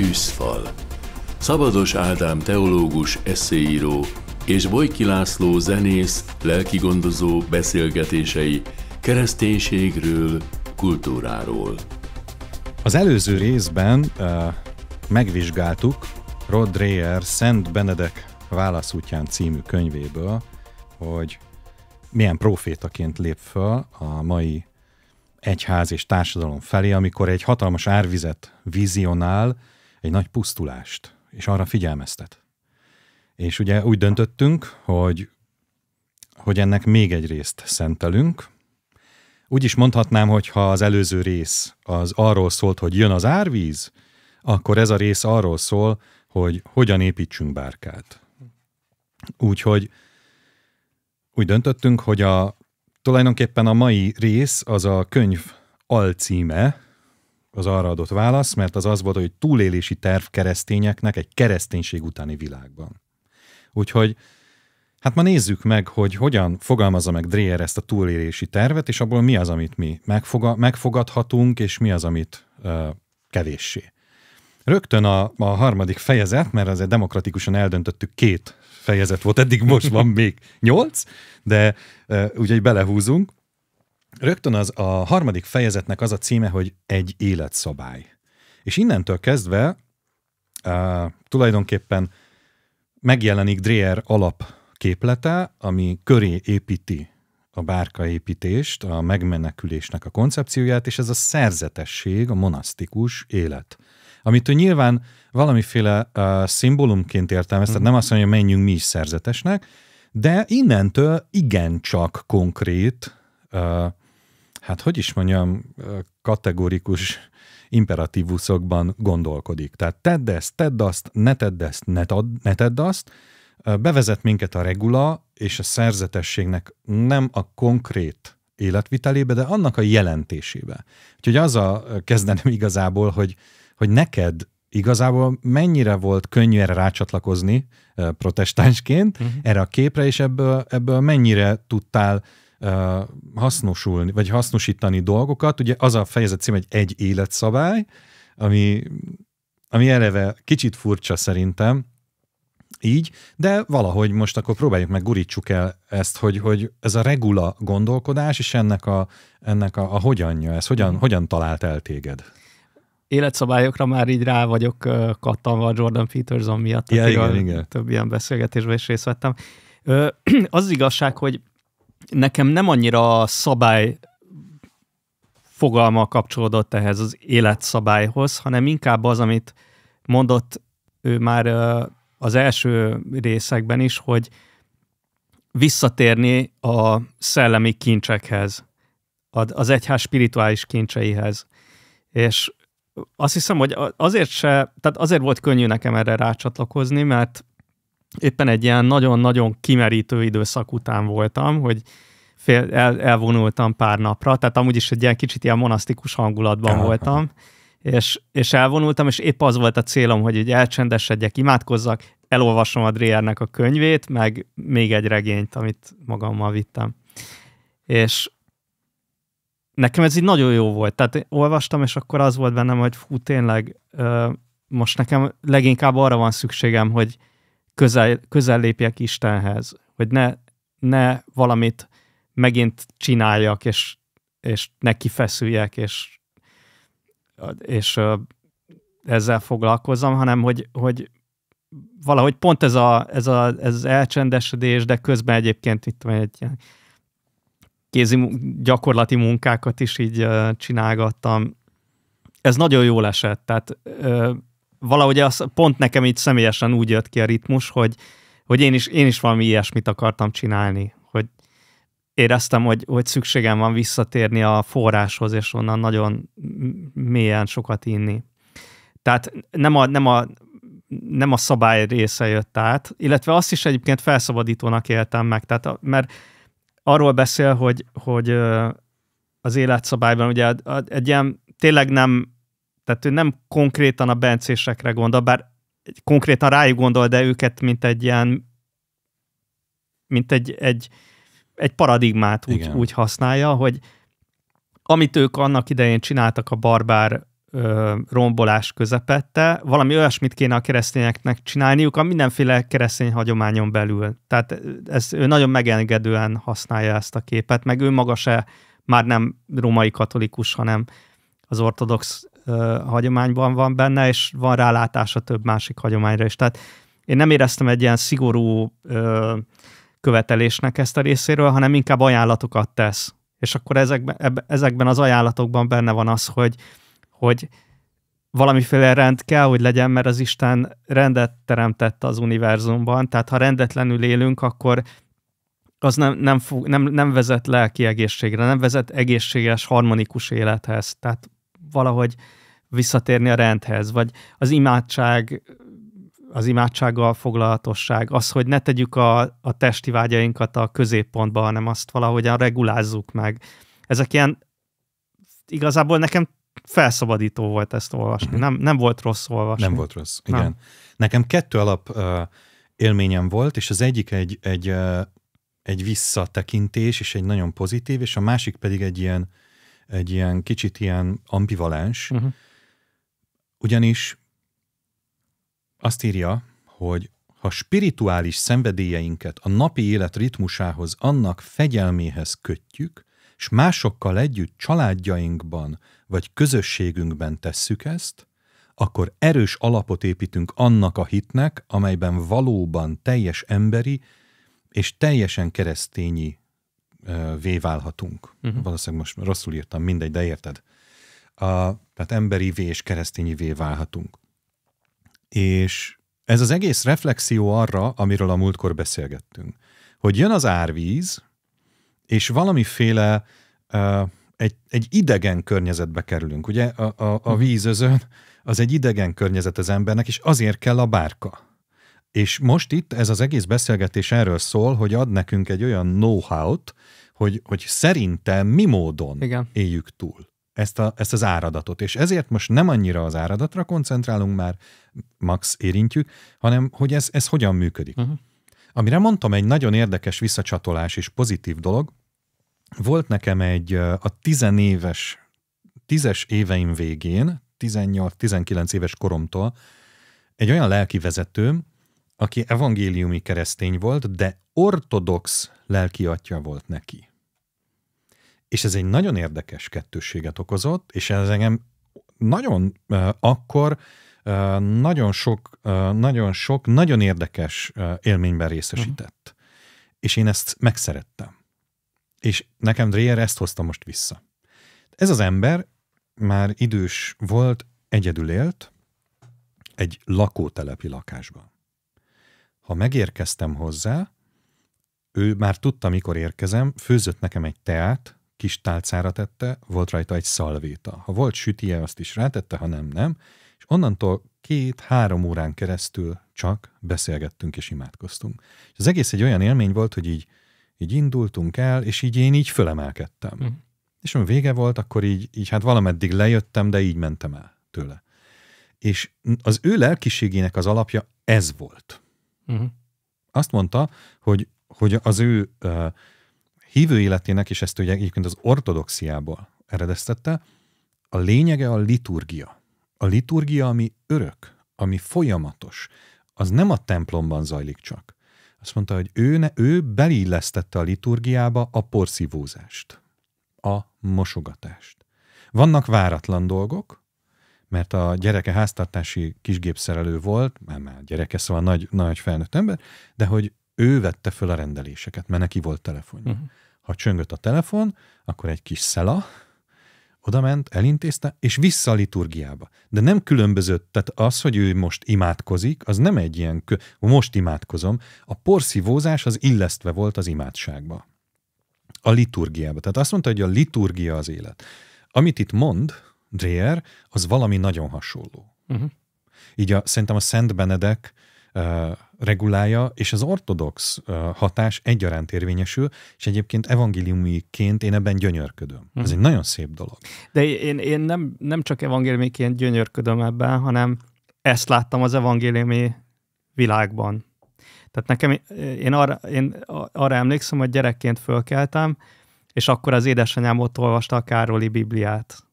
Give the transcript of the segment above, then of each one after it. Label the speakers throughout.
Speaker 1: Tűzfal. Szabados Ádám teológus, eszéíró és Bojki László zenész, lelkigondozó beszélgetései kereszténységről, kultúráról. Az előző részben uh, megvizsgáltuk Rod Dreher Szent Benedek válaszútján című könyvéből, hogy milyen profétaként lép fel a mai egyház és társadalom felé, amikor egy hatalmas árvizet vizionál, egy nagy pusztulást, és arra figyelmeztet. És ugye úgy döntöttünk, hogy, hogy ennek még egy részt szentelünk. Úgy is mondhatnám, hogy ha az előző rész az arról szólt, hogy jön az árvíz, akkor ez a rész arról szól, hogy hogyan építsünk bárkát. Úgyhogy úgy döntöttünk, hogy a, tulajdonképpen a mai rész az a könyv alcíme, az arra adott válasz, mert az az volt, hogy túlélési terv keresztényeknek egy kereszténység utáni világban. Úgyhogy hát ma nézzük meg, hogy hogyan fogalmazza meg Dreyer ezt a túlélési tervet, és abból mi az, amit mi megfoga- megfogadhatunk, és mi az, amit uh, kevéssé. Rögtön a, a harmadik fejezet, mert azért demokratikusan eldöntöttük két fejezet volt, eddig most van még nyolc, de e, úgyhogy belehúzunk. Rögtön az a harmadik fejezetnek az a címe, hogy egy életszabály. És innentől kezdve uh, tulajdonképpen megjelenik Dreyer alapképlete, ami köré építi a bárkaépítést, a megmenekülésnek a koncepcióját, és ez a szerzetesség, a monasztikus élet. Amit ő nyilván valamiféle uh, szimbólumként értelmez, tehát hmm. nem azt mondja, hogy menjünk mi is szerzetesnek, de innentől igencsak konkrét uh, hát hogy is mondjam, kategorikus imperatívuszokban gondolkodik. Tehát tedd ezt, tedd azt, ne tedd ezt, ne, tad, ne tedd azt. Bevezet minket a regula és a szerzetességnek nem a konkrét életvitelébe, de annak a jelentésébe. Úgyhogy az a kezdenem igazából, hogy, hogy neked igazából mennyire volt könnyű erre rácsatlakozni protestánsként uh-huh. erre a képre, és ebből, ebből mennyire tudtál hasznosulni, vagy hasznosítani dolgokat. Ugye az a fejezet cím, hogy egy életszabály, ami, ami eleve kicsit furcsa szerintem, így, de valahogy most akkor próbáljuk meg, gurítsuk el ezt, hogy, hogy ez a regula gondolkodás, és ennek a, ennek a, a hogyanja, ez hogyan, mhm. hogyan talált el téged?
Speaker 2: Életszabályokra már így rá vagyok kattanva Jordan Peterson miatt, ja, igen, igen. több ilyen beszélgetésben is részt vettem. Az, az igazság, hogy nekem nem annyira a szabály fogalma kapcsolódott ehhez az életszabályhoz, hanem inkább az, amit mondott ő már az első részekben is, hogy visszatérni a szellemi kincsekhez, az egyház spirituális kincseihez. És azt hiszem, hogy azért se, tehát azért volt könnyű nekem erre rácsatlakozni, mert éppen egy ilyen nagyon-nagyon kimerítő időszak után voltam, hogy fél, el, elvonultam pár napra, tehát amúgy is egy ilyen kicsit ilyen monasztikus hangulatban Aha. voltam, és, és elvonultam, és épp az volt a célom, hogy így elcsendesedjek, imádkozzak, elolvasom a Dreyernek a könyvét, meg még egy regényt, amit magammal vittem. És nekem ez így nagyon jó volt. Tehát olvastam, és akkor az volt bennem, hogy fú, tényleg most nekem leginkább arra van szükségem, hogy, közel, közel lépjek Istenhez, hogy ne, ne valamit megint csináljak, és, és neki feszüljek, és, és ezzel foglalkozom, hanem hogy, hogy valahogy pont ez, a, ez, a, ez az elcsendesedés, de közben egyébként itt van egy ilyen kézi gyakorlati munkákat is így csinálgattam. Ez nagyon jól esett, tehát valahogy az pont nekem így személyesen úgy jött ki a ritmus, hogy, hogy én, is, én is valami ilyesmit akartam csinálni, hogy éreztem, hogy, hogy szükségem van visszatérni a forráshoz, és onnan nagyon mélyen sokat inni. Tehát nem a, nem a, nem a szabály része jött át, illetve azt is egyébként felszabadítónak éltem meg, tehát a, mert arról beszél, hogy, hogy az életszabályban ugye egy ilyen tényleg nem tehát ő nem konkrétan a bencésekre gondol, bár konkrétan rájuk gondol, de őket mint egy ilyen, mint egy, egy, egy paradigmát úgy, úgy használja, hogy amit ők annak idején csináltak a barbár ö, rombolás közepette, valami olyasmit kéne a keresztényeknek csinálniuk, a mindenféle keresztény hagyományon belül. Tehát ez, ő nagyon megengedően használja ezt a képet, meg ő maga se már nem római katolikus, hanem az ortodox hagyományban van benne, és van rálátása több másik hagyományra is. Tehát én nem éreztem egy ilyen szigorú ö, követelésnek ezt a részéről, hanem inkább ajánlatokat tesz. És akkor ezekben, eb, ezekben az ajánlatokban benne van az, hogy, hogy valamiféle rend kell, hogy legyen, mert az Isten rendet teremtett az univerzumban, tehát ha rendetlenül élünk, akkor az nem, nem, fog, nem, nem vezet lelki egészségre, nem vezet egészséges, harmonikus élethez. Tehát valahogy visszatérni a rendhez, vagy az imádság, az imádsággal foglalatosság, az, hogy ne tegyük a, a testi vágyainkat a középpontba, hanem azt valahogyan regulázzuk meg. Ezek ilyen, igazából nekem felszabadító volt ezt olvasni. Mhm. Nem, nem volt rossz olvasni. Nem volt rossz, igen. Nem.
Speaker 1: Nekem kettő alap uh, élményem volt, és az egyik egy, egy, uh, egy visszatekintés, és egy nagyon pozitív, és a másik pedig egy ilyen egy ilyen kicsit ilyen ambivalens, uh-huh. ugyanis azt írja, hogy ha spirituális szenvedélyeinket a napi élet ritmusához, annak fegyelméhez kötjük, és másokkal együtt családjainkban vagy közösségünkben tesszük ezt, akkor erős alapot építünk annak a hitnek, amelyben valóban teljes emberi és teljesen keresztényi válhatunk. Uh-huh. Mhm. Valószínűleg most rosszul írtam, mindegy, de érted. A, tehát emberi vé és keresztényi vé válhatunk. És ez az egész reflexió arra, amiről a múltkor beszélgettünk, hogy jön az árvíz, és valamiféle uh, egy, egy idegen környezetbe kerülünk. Ugye a, a, a mhm. vízözön az egy idegen környezet az embernek, és azért kell a bárka. És most itt ez az egész beszélgetés erről szól, hogy ad nekünk egy olyan know-how-t, hogy, hogy szerintem mi módon Igen. éljük túl ezt, a, ezt az áradatot. És ezért most nem annyira az áradatra koncentrálunk már, max érintjük, hanem hogy ez, ez hogyan működik. Uh-huh. Amire mondtam, egy nagyon érdekes visszacsatolás és pozitív dolog. Volt nekem egy a tizenéves, tízes éveim végén, 18-19 éves koromtól egy olyan vezetőm, aki evangéliumi keresztény volt, de ortodox atya volt neki. És ez egy nagyon érdekes kettősséget okozott, és ez engem nagyon uh, akkor uh, nagyon sok, uh, nagyon sok, nagyon érdekes uh, élményben részesített. Uh-huh. És én ezt megszerettem. És nekem Dreyer ezt hozta most vissza. Ez az ember már idős volt, egyedül élt, egy lakótelepi lakásban. Ha megérkeztem hozzá, ő már tudta, mikor érkezem, főzött nekem egy teát, kis tálcára tette, volt rajta egy szalvéta. Ha volt sütie, azt is rátette, ha nem, nem. És onnantól két-három órán keresztül csak beszélgettünk és imádkoztunk. És az egész egy olyan élmény volt, hogy így, így indultunk el, és így én így fölemelkedtem. Mm. És amikor vége volt, akkor így, így hát valameddig lejöttem, de így mentem el tőle. És az ő lelkiségének az alapja ez volt. Uh-huh. Azt mondta, hogy, hogy az ő uh, hívő életének, és ezt ugye egyébként az ortodoxiából eredeztette, a lényege a liturgia. A liturgia, ami örök, ami folyamatos, az nem a templomban zajlik csak. Azt mondta, hogy ő, ne, ő belillesztette a liturgiába a porszívózást, a mosogatást. Vannak váratlan dolgok, mert a gyereke háztartási kisgépszerelő volt, nem már gyereke, szóval nagy, nagy felnőtt ember, de hogy ő vette föl a rendeléseket, mert neki volt telefonja. Uh-huh. Ha csöngött a telefon, akkor egy kis szela, oda ment, elintézte, és vissza a liturgiába. De nem különbözött, tehát az, hogy ő most imádkozik, az nem egy ilyen, kö... most imádkozom, a porszívózás az illesztve volt az imádságba. A liturgiába. Tehát azt mondta, hogy a liturgia az élet. Amit itt mond, Dreyer, az valami nagyon hasonló. Uh-huh. Így a, szerintem a Szent Benedek uh, regulája és az ortodox uh, hatás egyaránt érvényesül, és egyébként evangéliumiként én ebben gyönyörködöm. Uh-huh. Ez egy nagyon szép dolog.
Speaker 2: De én, én nem, nem csak evangéliumiként gyönyörködöm ebben, hanem ezt láttam az evangéliumi világban. Tehát nekem, én arra, én arra emlékszem, hogy gyerekként fölkeltem, és akkor az édesanyám ott olvasta a Károli Bibliát.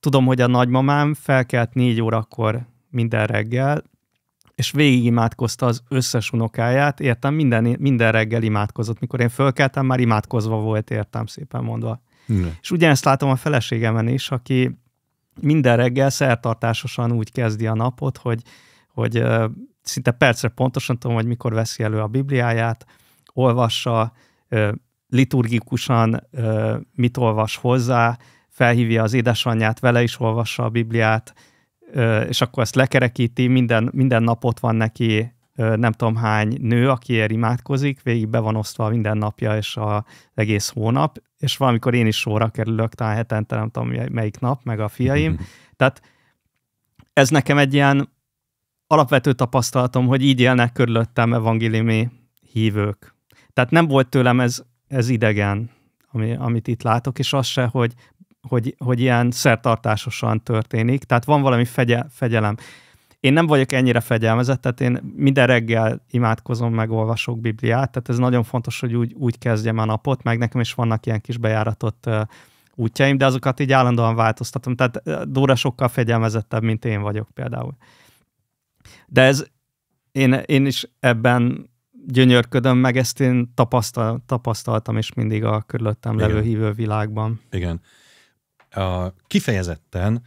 Speaker 2: Tudom, hogy a nagymamám felkelt négy órakor minden reggel, és végig imádkozta az összes unokáját, értem, minden, minden reggel imádkozott. Mikor én fölkeltem, már imádkozva volt, értem szépen mondva. Ne. És ugyanezt látom a feleségemen is, aki minden reggel szertartásosan úgy kezdi a napot, hogy, hogy szinte percre pontosan tudom, hogy mikor veszi elő a Bibliáját, olvassa, liturgikusan mit olvas hozzá, felhívja az édesanyját, vele is olvassa a Bibliát, és akkor ezt lekerekíti, minden, minden napot van neki nem tudom hány nő, akiért imádkozik, végig be van osztva minden napja és a egész hónap, és valamikor én is sorra kerülök, talán hetente nem tudom melyik nap, meg a fiaim. Tehát ez nekem egy ilyen alapvető tapasztalatom, hogy így élnek körülöttem evangéliumi hívők. Tehát nem volt tőlem ez, ez idegen, ami, amit itt látok, és az se, hogy hogy, hogy ilyen szertartásosan történik, tehát van valami fegye, fegyelem. Én nem vagyok ennyire fegyelmezett, tehát én minden reggel imádkozom, meg olvasok Bibliát, tehát ez nagyon fontos, hogy úgy, úgy kezdjem a napot, meg nekem is vannak ilyen kis bejáratott uh, útjaim, de azokat így állandóan változtatom, tehát Dóra sokkal fegyelmezettebb, mint én vagyok például. De ez, én, én is ebben gyönyörködöm, meg ezt én tapasztal, tapasztaltam is mindig a körülöttem levő hívő világban.
Speaker 1: Igen. A, kifejezetten,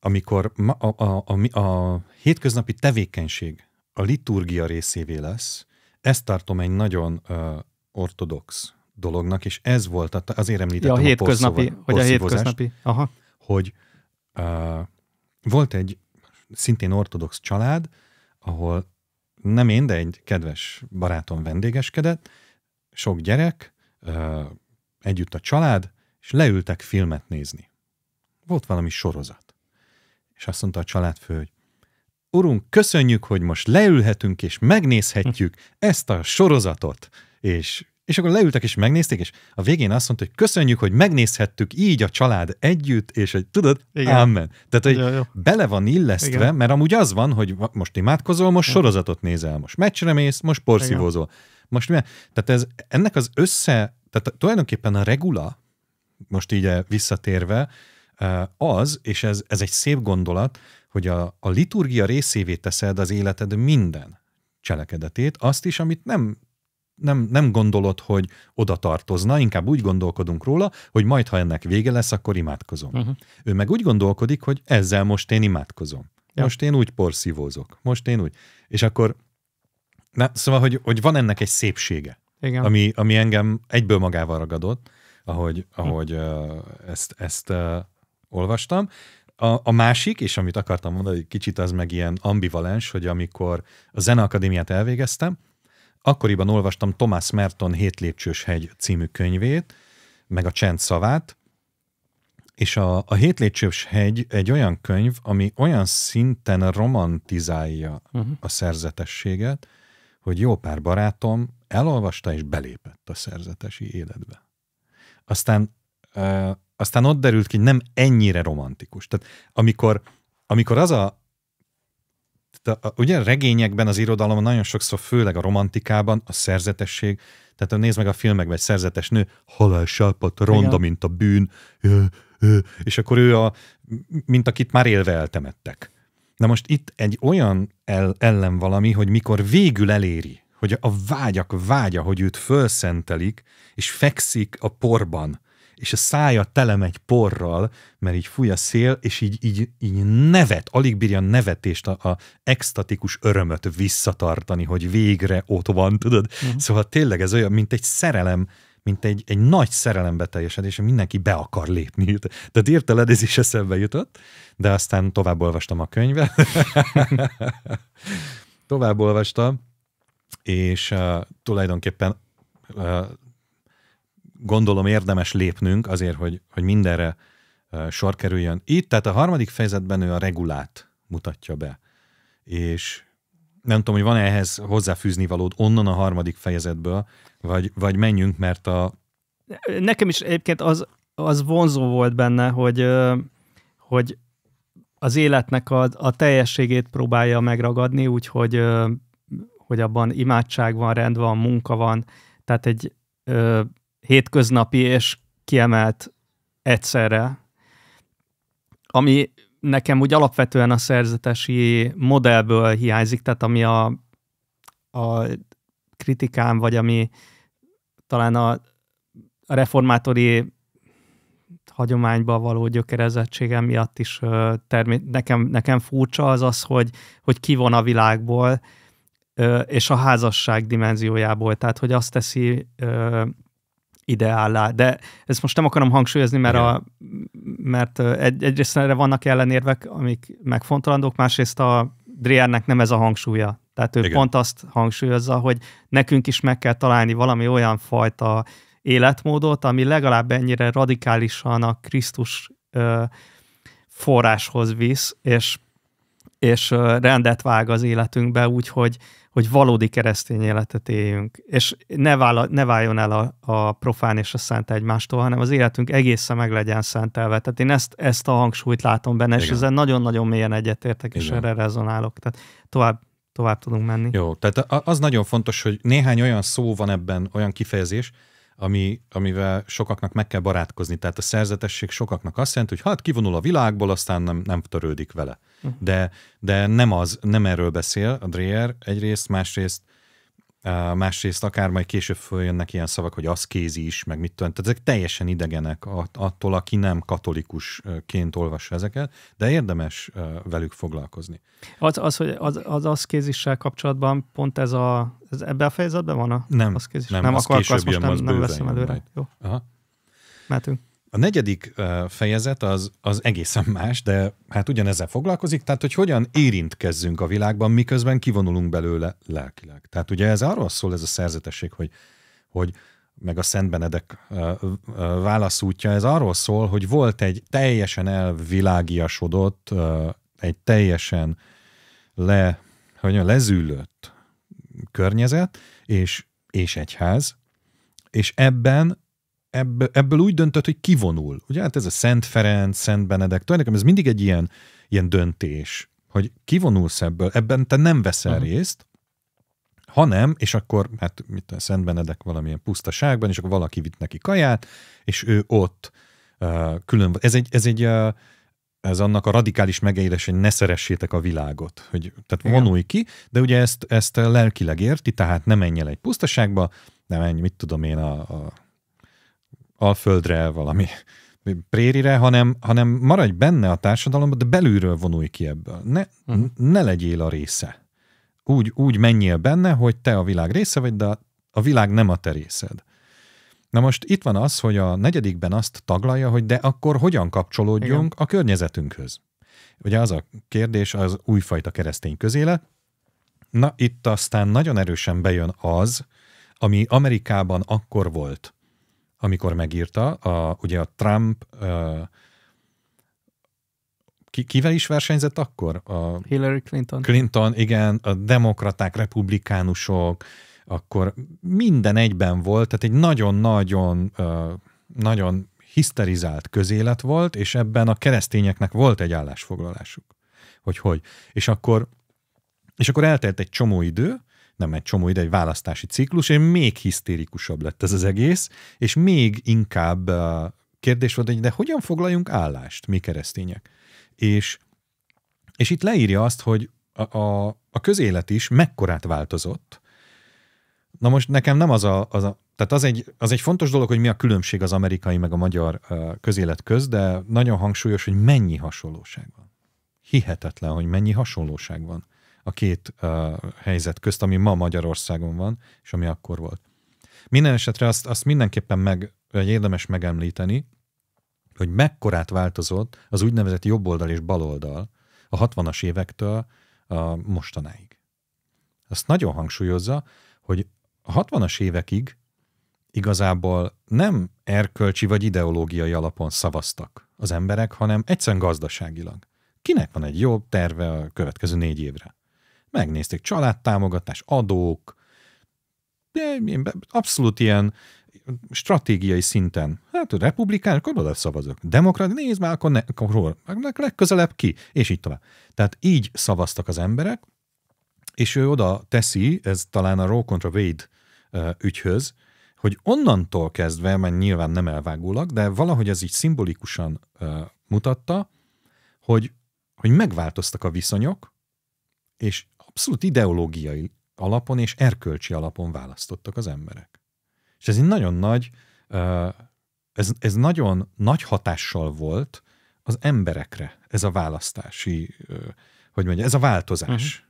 Speaker 1: amikor a, a, a, a hétköznapi tevékenység a liturgia részévé lesz, ezt tartom egy nagyon uh, ortodox dolognak, és ez volt, a, azért említettem ja, a, a hétköznapi, a hogy a hétköznapi, aha. hogy uh, volt egy szintén ortodox család, ahol nem én, de egy kedves barátom vendégeskedett, sok gyerek, uh, együtt a család, és leültek filmet nézni. Volt valami sorozat. És azt mondta a családfő, hogy Urunk, köszönjük, hogy most leülhetünk és megnézhetjük ezt a sorozatot. És, és akkor leültek és megnézték, és a végén azt mondta, hogy köszönjük, hogy megnézhettük így a család együtt, és hogy tudod, Igen. amen. Tehát, hogy ja, jó. bele van illesztve, Igen. mert amúgy az van, hogy most imádkozol, most sorozatot nézel, most meccsre mész, most porszívózol. Most mi? Tehát ez, ennek az össze, tehát tulajdonképpen a regula, most így eh, visszatérve, eh, az, és ez, ez egy szép gondolat, hogy a, a liturgia részévé teszed az életed minden cselekedetét, azt is, amit nem, nem, nem gondolod, hogy oda tartozna, inkább úgy gondolkodunk róla, hogy majd, ha ennek vége lesz, akkor imádkozom. Uh-huh. Ő meg úgy gondolkodik, hogy ezzel most én imádkozom. Ja. Most én úgy porszívózok. Most én úgy. És akkor, na, szóval, hogy, hogy van ennek egy szépsége, Igen. Ami, ami engem egyből magával ragadott, ahogy, hm. ahogy uh, ezt, ezt uh, olvastam. A, a másik, és amit akartam mondani, kicsit az meg ilyen ambivalens, hogy amikor a Zeneakadémiát elvégeztem, akkoriban olvastam Thomas Merton Hétlépcsős hegy című könyvét, meg a Csend szavát, és a, a Hétlépcsős hegy egy olyan könyv, ami olyan szinten romantizálja uh-huh. a szerzetességet, hogy jó pár barátom elolvasta és belépett a szerzetesi életbe aztán, uh, aztán ott derült ki, hogy nem ennyire romantikus. Tehát amikor, amikor az a, tehát a, ugye a regényekben, az irodalom nagyon sokszor, főleg a romantikában, a szerzetesség, tehát nézd meg a filmekben, egy szerzetes nő, halálsápat, ronda, Igen. mint a bűn, ö, ö, és akkor ő a, mint akit már élve eltemettek. Na most itt egy olyan el, ellen valami, hogy mikor végül eléri hogy a vágyak vágya, hogy őt fölszentelik, és fekszik a porban, és a szája telemegy porral, mert így fúj a szél, és így, így, így nevet, alig bírja nevetést, a, a extatikus örömöt visszatartani, hogy végre ott van, tudod? Uh-huh. Szóval tényleg ez olyan, mint egy szerelem, mint egy, egy nagy szerelembe teljesedés, mindenki be akar lépni. Tehát érteled, ez is eszembe jutott, de aztán tovább olvastam a könyvet. tovább olvastam, és uh, tulajdonképpen uh, gondolom érdemes lépnünk azért, hogy, hogy mindenre uh, sor kerüljön. Itt, tehát a harmadik fejezetben ő a regulát mutatja be, és nem tudom, hogy van ehhez hozzáfűzni valód onnan a harmadik fejezetből, vagy, vagy menjünk, mert a...
Speaker 2: Nekem is egyébként az, az vonzó volt benne, hogy, hogy az életnek a, a teljességét próbálja megragadni, úgyhogy hogy abban imádság van, rend van, munka van, tehát egy ö, hétköznapi és kiemelt egyszerre, ami nekem úgy alapvetően a szerzetesi modellből hiányzik, tehát ami a, a kritikám, vagy ami talán a, reformátori hagyományba való gyökerezettségem miatt is termé- nekem, nekem furcsa az az, hogy, hogy kivon a világból, és a házasság dimenziójából, tehát hogy azt teszi ideállá. De ezt most nem akarom hangsúlyozni, mert, a, mert egy, egyrészt erre vannak ellenérvek, amik megfontolandók, másrészt a Driernek nem ez a hangsúlya. Tehát ő Igen. pont azt hangsúlyozza, hogy nekünk is meg kell találni valami olyan fajta életmódot, ami legalább ennyire radikálisan a Krisztus ö, forráshoz visz, és, és rendet vág az életünkbe, úgyhogy hogy valódi keresztény életet éljünk, és ne, vála, ne váljon el a, a profán és a szent egymástól, hanem az életünk egészen meg legyen szentelve. Tehát én ezt, ezt a hangsúlyt látom benne, Igen. és ezzel nagyon-nagyon mélyen egyetértek, és erre rezonálok.
Speaker 1: Tehát tovább tovább tudunk menni. Jó, tehát az nagyon fontos, hogy néhány olyan szó van ebben, olyan kifejezés, ami, amivel sokaknak meg kell barátkozni. Tehát a szerzetesség sokaknak azt jelenti, hogy hát kivonul a világból, aztán nem, nem törődik vele. De, de nem az, nem erről beszél a Dreyer egyrészt, másrészt másrészt akár majd később följönnek ilyen szavak, hogy az kézi is, meg mit tudom. Tehát ezek teljesen idegenek attól, aki nem katolikusként olvassa ezeket, de érdemes velük foglalkozni. Az, az hogy
Speaker 2: az, az kézissel kapcsolatban pont ez a, ez ebbe a fejezetben van a Nem, aszkézis? nem, nem az akkor, akkor azt most nem, nem veszem előre. Majd.
Speaker 1: Jó. Aha. Mehetünk. A negyedik fejezet az, az egészen más, de hát ugyanezzel foglalkozik, tehát hogy hogyan érintkezzünk a világban, miközben kivonulunk belőle lelkileg. Tehát ugye ez arról szól ez a szerzetesség, hogy, hogy meg a Szent Benedek válaszútja, ez arról szól, hogy volt egy teljesen elvilágiasodott, egy teljesen le, hogy mondjam, lezűlött környezet, és, és egyház, és ebben ebből, ebből úgy döntött, hogy kivonul. Ugye hát ez a Szent Ferenc, Szent Benedek, tulajdonképpen ez mindig egy ilyen, ilyen döntés, hogy kivonulsz ebből, ebben te nem veszel uh-huh. részt, hanem, és akkor, hát mit tudom, Szent Benedek valamilyen pusztaságban, és akkor valaki vitt neki kaját, és ő ott uh, külön, ez egy, ez egy uh, ez annak a radikális megélés, hogy ne szeressétek a világot. Hogy, tehát Igen. vonulj ki, de ugye ezt, ezt lelkileg érti, tehát nem menj el egy pusztaságba, nem menj, mit tudom én, a, a alföldre, valami prérire, hanem, hanem maradj benne a társadalomban, de belülről vonulj ki ebből. Ne, uh-huh. ne legyél a része. Úgy, úgy menjél benne, hogy te a világ része vagy, de a világ nem a te részed. Na most itt van az, hogy a negyedikben azt taglalja, hogy de akkor hogyan kapcsolódjunk Igen. a környezetünkhöz. Ugye az a kérdés az újfajta keresztény közéle. Na itt aztán nagyon erősen bejön az, ami Amerikában akkor volt – amikor megírta, a, ugye a Trump uh, ki, kivel is versenyzett akkor? A Hillary Clinton. Clinton, igen, a demokraták, republikánusok, akkor minden egyben volt, tehát egy nagyon-nagyon nagyon hiszterizált közélet volt, és ebben a keresztényeknek volt egy állásfoglalásuk, hogy hogy. És akkor, és akkor eltelt egy csomó idő, nem egy csomó ide, egy választási ciklus, és még hisztérikusabb lett ez az egész, és még inkább uh, kérdés volt, hogy de hogyan foglaljunk állást mi keresztények? És, és itt leírja azt, hogy a, a, a közélet is mekkorát változott. Na most nekem nem az a, az a tehát az egy, az egy fontos dolog, hogy mi a különbség az amerikai meg a magyar uh, közélet köz, de nagyon hangsúlyos, hogy mennyi hasonlóság van. Hihetetlen, hogy mennyi hasonlóság van a két uh, helyzet közt, ami ma Magyarországon van, és ami akkor volt. Minden esetre azt, azt mindenképpen meg, vagy érdemes megemlíteni, hogy mekkorát változott az úgynevezett jobboldal és baloldal a 60-as évektől a mostanáig. Azt nagyon hangsúlyozza, hogy a 60-as évekig igazából nem erkölcsi vagy ideológiai alapon szavaztak az emberek, hanem egyszerűen gazdaságilag. Kinek van egy jobb terve a következő négy évre? megnézték, családtámogatás, adók, de abszolút ilyen stratégiai szinten. Hát republikánok, akkor oda szavazok. Demokrat, nézd már, akkor, ne, akkor legközelebb ki, és így tovább. Tehát így szavaztak az emberek, és ő oda teszi, ez talán a Roe contra Wade ügyhöz, hogy onnantól kezdve, mert nyilván nem elvágulak, de valahogy ez így szimbolikusan mutatta, hogy, hogy megváltoztak a viszonyok, és abszolút ideológiai alapon és erkölcsi alapon választottak az emberek. És ez egy nagyon nagy, ez, ez nagyon nagy hatással volt az emberekre, ez a választási, hogy mondja, ez a változás.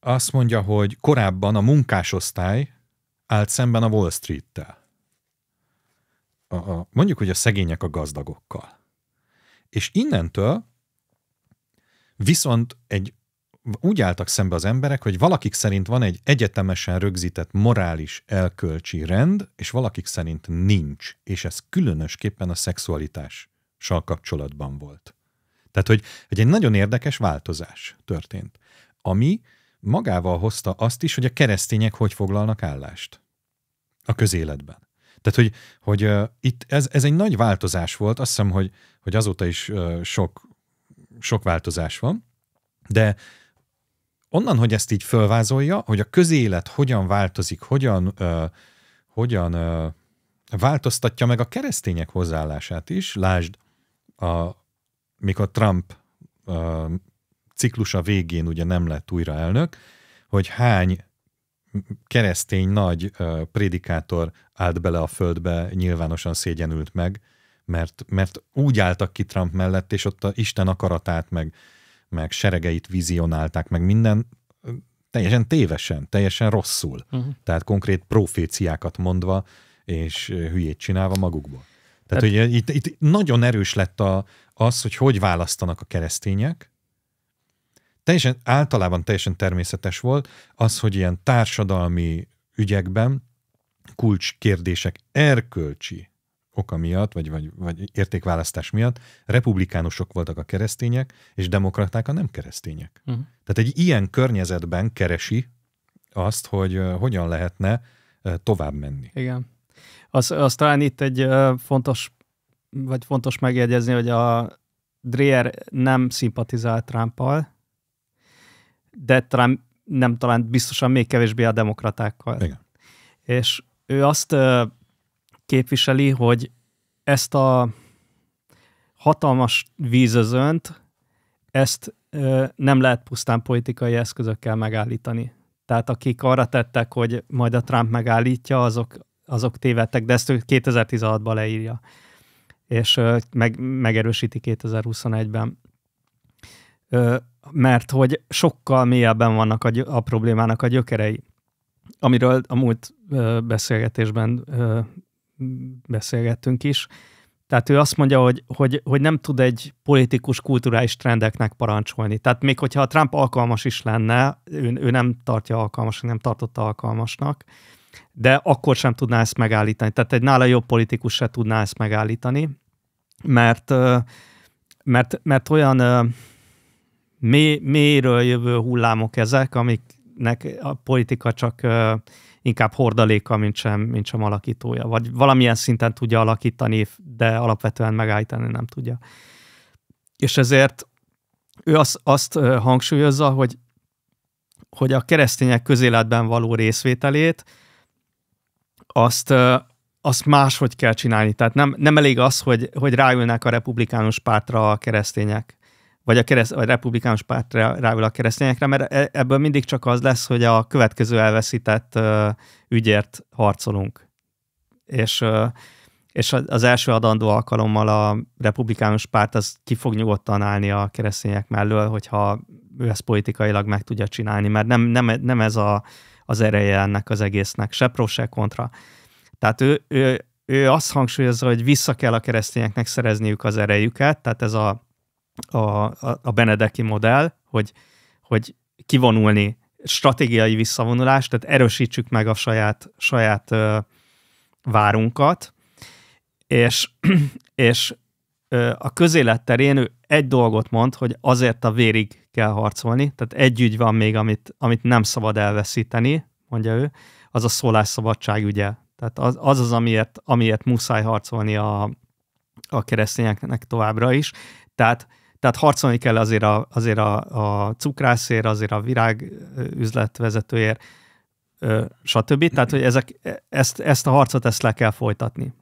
Speaker 1: Uh-huh. Azt mondja, hogy korábban a munkásosztály állt szemben a Wall Street-tel. A, a, mondjuk, hogy a szegények a gazdagokkal. És innentől viszont egy úgy álltak szembe az emberek, hogy valakik szerint van egy egyetemesen rögzített morális elkölcsi rend, és valakik szerint nincs, és ez különösképpen a szexualitással kapcsolatban volt. Tehát, hogy, hogy egy nagyon érdekes változás történt, ami magával hozta azt is, hogy a keresztények hogy foglalnak állást a közéletben. Tehát, hogy, hogy uh, itt ez, ez egy nagy változás volt, azt hiszem, hogy, hogy azóta is uh, sok, sok változás van, de onnan, hogy ezt így fölvázolja, hogy a közélet hogyan változik, hogyan, ö, hogyan ö, változtatja meg a keresztények hozzáállását is. Lásd, a, mikor Trump ö, ciklusa végén ugye nem lett újra elnök, hogy hány keresztény nagy ö, prédikátor állt bele a földbe, nyilvánosan szégyenült meg, mert, mert úgy álltak ki Trump mellett, és ott a Isten akaratát meg meg seregeit vizionálták, meg minden teljesen tévesen, teljesen rosszul. Uh-huh. Tehát konkrét proféciákat mondva, és hülyét csinálva magukból. Tehát, Te- hát- hogy itt, itt nagyon erős lett a, az, hogy hogy választanak a keresztények. Teljesen, általában teljesen természetes volt az, hogy ilyen társadalmi ügyekben kulcskérdések, erkölcsi oka miatt, vagy, vagy, vagy értékválasztás miatt republikánusok voltak a keresztények, és demokraták a nem keresztények. Uh-huh. Tehát egy ilyen környezetben keresi azt, hogy hogyan lehetne tovább menni.
Speaker 2: Igen. Az, az talán itt egy fontos, vagy fontos megjegyezni, hogy a Dreyer nem szimpatizált Trumpal, de talán nem talán biztosan még kevésbé a demokratákkal. Igen. És ő azt képviseli, hogy ezt a hatalmas vízözönt, ezt ö, nem lehet pusztán politikai eszközökkel megállítani. Tehát akik arra tettek, hogy majd a Trump megállítja, azok, azok tévedtek, de ezt ő 2016-ban leírja, és ö, meg, megerősíti 2021-ben. Ö, mert hogy sokkal mélyebben vannak a, a problémának a gyökerei, amiről a múlt ö, beszélgetésben ö, beszélgettünk is. Tehát ő azt mondja, hogy, hogy, hogy nem tud egy politikus kulturális trendeknek parancsolni. Tehát még hogyha a Trump alkalmas is lenne, ő, ő nem tartja alkalmasnak, nem tartotta alkalmasnak, de akkor sem tudná ezt megállítani. Tehát egy nála jobb politikus se tudná ezt megállítani, mert, mert, mert olyan mély, mélyről jövő hullámok ezek, amiknek a politika csak inkább hordaléka, mint sem, mint sem alakítója, vagy valamilyen szinten tudja alakítani, de alapvetően megállítani nem tudja. És ezért ő azt, azt hangsúlyozza, hogy, hogy a keresztények közéletben való részvételét azt, azt máshogy kell csinálni. Tehát nem, nem elég az, hogy, hogy ráülnek a republikánus pártra a keresztények, vagy a, kereszt, vagy a republikánus párt ráül a keresztényekre, mert e, ebből mindig csak az lesz, hogy a következő elveszített ügyért harcolunk. És, és az első adandó alkalommal a republikánus párt az ki fog nyugodtan állni a keresztények mellől, hogyha ő ezt politikailag meg tudja csinálni, mert nem, nem, nem ez a, az ereje ennek az egésznek, se pro, se kontra. Tehát ő, ő, ő azt hangsúlyozza, hogy vissza kell a keresztényeknek szerezniük az erejüket, tehát ez a a, a, a Benedeki modell, hogy, hogy kivonulni, stratégiai visszavonulás, tehát erősítsük meg a saját, saját ö, várunkat, és, és ö, a közélet terén ő egy dolgot mond, hogy azért a vérig kell harcolni, tehát egy ügy van még, amit, amit nem szabad elveszíteni, mondja ő, az a szólásszabadság ügye. Tehát az az, az amiért, amiért muszáj harcolni a, a keresztényeknek továbbra is. Tehát tehát harcolni kell azért a, azért a, a cukrászért, azért a virág vezetőért, stb. Tehát, hogy ezek, ezt, ezt a harcot ezt le kell folytatni.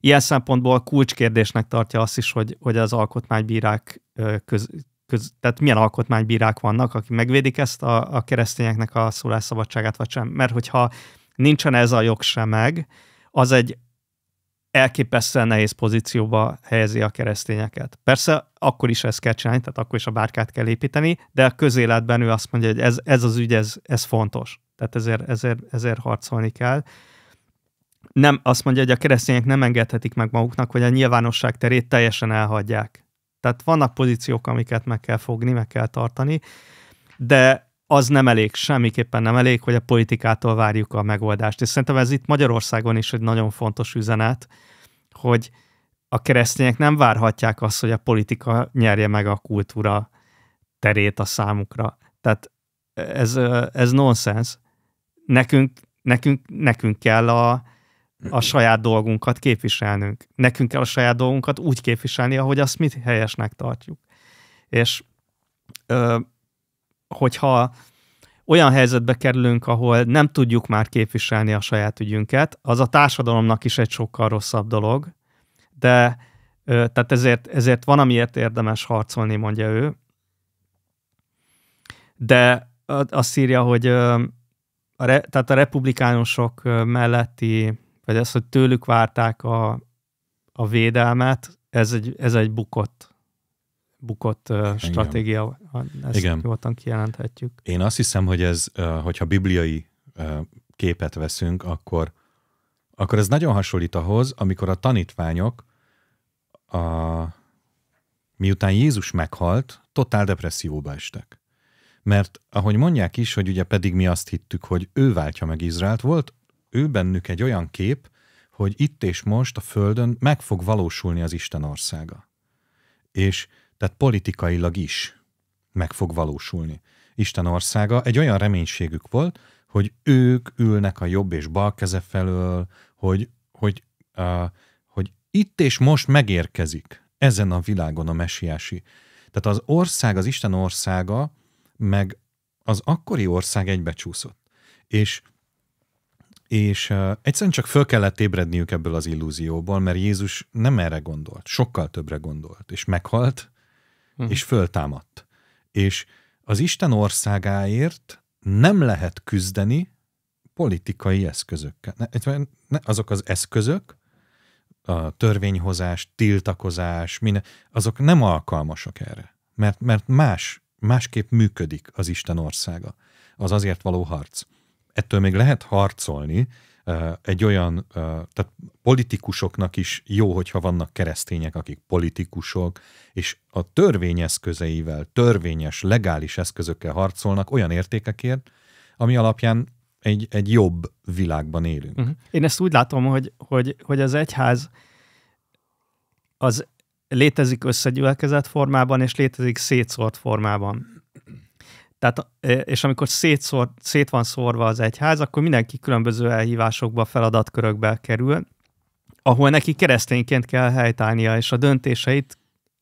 Speaker 2: Ilyen szempontból kulcskérdésnek tartja azt is, hogy, hogy az alkotmánybírák köz, köz, tehát milyen alkotmánybírák vannak, akik megvédik ezt a, a keresztényeknek a szólásszabadságát, vagy sem. Mert hogyha nincsen ez a jog sem meg, az egy elképesztően nehéz pozícióba helyezi a keresztényeket. Persze akkor is ezt kell csinálni, tehát akkor is a bárkát kell építeni, de a közéletben ő azt mondja, hogy ez, ez az ügy, ez, ez fontos. Tehát ezért, ezért, ezért harcolni kell. Nem, azt mondja, hogy a keresztények nem engedhetik meg maguknak, hogy a nyilvánosság terét teljesen elhagyják. Tehát vannak pozíciók, amiket meg kell fogni, meg kell tartani, de az nem elég, semmiképpen nem elég, hogy a politikától várjuk a megoldást. És szerintem ez itt Magyarországon is egy nagyon fontos üzenet, hogy a keresztények nem várhatják azt, hogy a politika nyerje meg a kultúra terét a számukra. Tehát ez, ez nonsens. Nekünk, nekünk, nekünk kell a, a saját dolgunkat képviselnünk. Nekünk kell a saját dolgunkat úgy képviselni, ahogy azt mi helyesnek tartjuk. És ö, hogyha olyan helyzetbe kerülünk, ahol nem tudjuk már képviselni a saját ügyünket, az a társadalomnak is egy sokkal rosszabb dolog, de tehát ezért, ezért van, amiért érdemes harcolni, mondja ő. De azt írja, hogy a, re, tehát a republikánusok melletti, vagy az, hogy tőlük várták a, a védelmet, ez egy, ez egy bukott bukott Igen. stratégia, ezt Igen. nyugodtan kijelenthetjük.
Speaker 1: Én azt hiszem, hogy ez, hogyha bibliai képet veszünk, akkor, akkor ez nagyon hasonlít ahhoz, amikor a tanítványok a, miután Jézus meghalt, totál depresszióba estek. Mert ahogy mondják is, hogy ugye pedig mi azt hittük, hogy ő váltja meg Izraelt, volt ő bennük egy olyan kép, hogy itt és most a Földön meg fog valósulni az Isten országa. És tehát politikailag is meg fog valósulni. Isten országa egy olyan reménységük volt, hogy ők ülnek a jobb és bal keze felől, hogy, hogy, uh, hogy itt és most megérkezik ezen a világon a mesiási. Tehát az ország, az Isten országa, meg az akkori ország egybecsúszott. És és uh, egyszerűen csak föl kellett ébredniük ebből az illúzióból, mert Jézus nem erre gondolt, sokkal többre gondolt, és meghalt, uh és föltámadt. És az Isten országáért nem lehet küzdeni politikai eszközökkel. Ne, ne, azok az eszközök, a törvényhozás, tiltakozás, minden, azok nem alkalmasak erre, mert, mert más, másképp működik az Isten országa. Az azért való harc. Ettől még lehet harcolni, egy olyan, tehát politikusoknak is jó, hogyha vannak keresztények, akik politikusok, és a törvény eszközeivel, törvényes, legális eszközökkel harcolnak olyan értékekért, ami alapján egy, egy jobb világban élünk.
Speaker 2: Uh-huh. Én ezt úgy látom, hogy, hogy, hogy az egyház az létezik összegyülekezett formában, és létezik szétszórt formában. Tehát, és amikor szétszor, szét van szórva az egyház, akkor mindenki különböző elhívásokba, feladatkörökbe kerül, ahol neki keresztényként kell helytállnia, és a döntéseit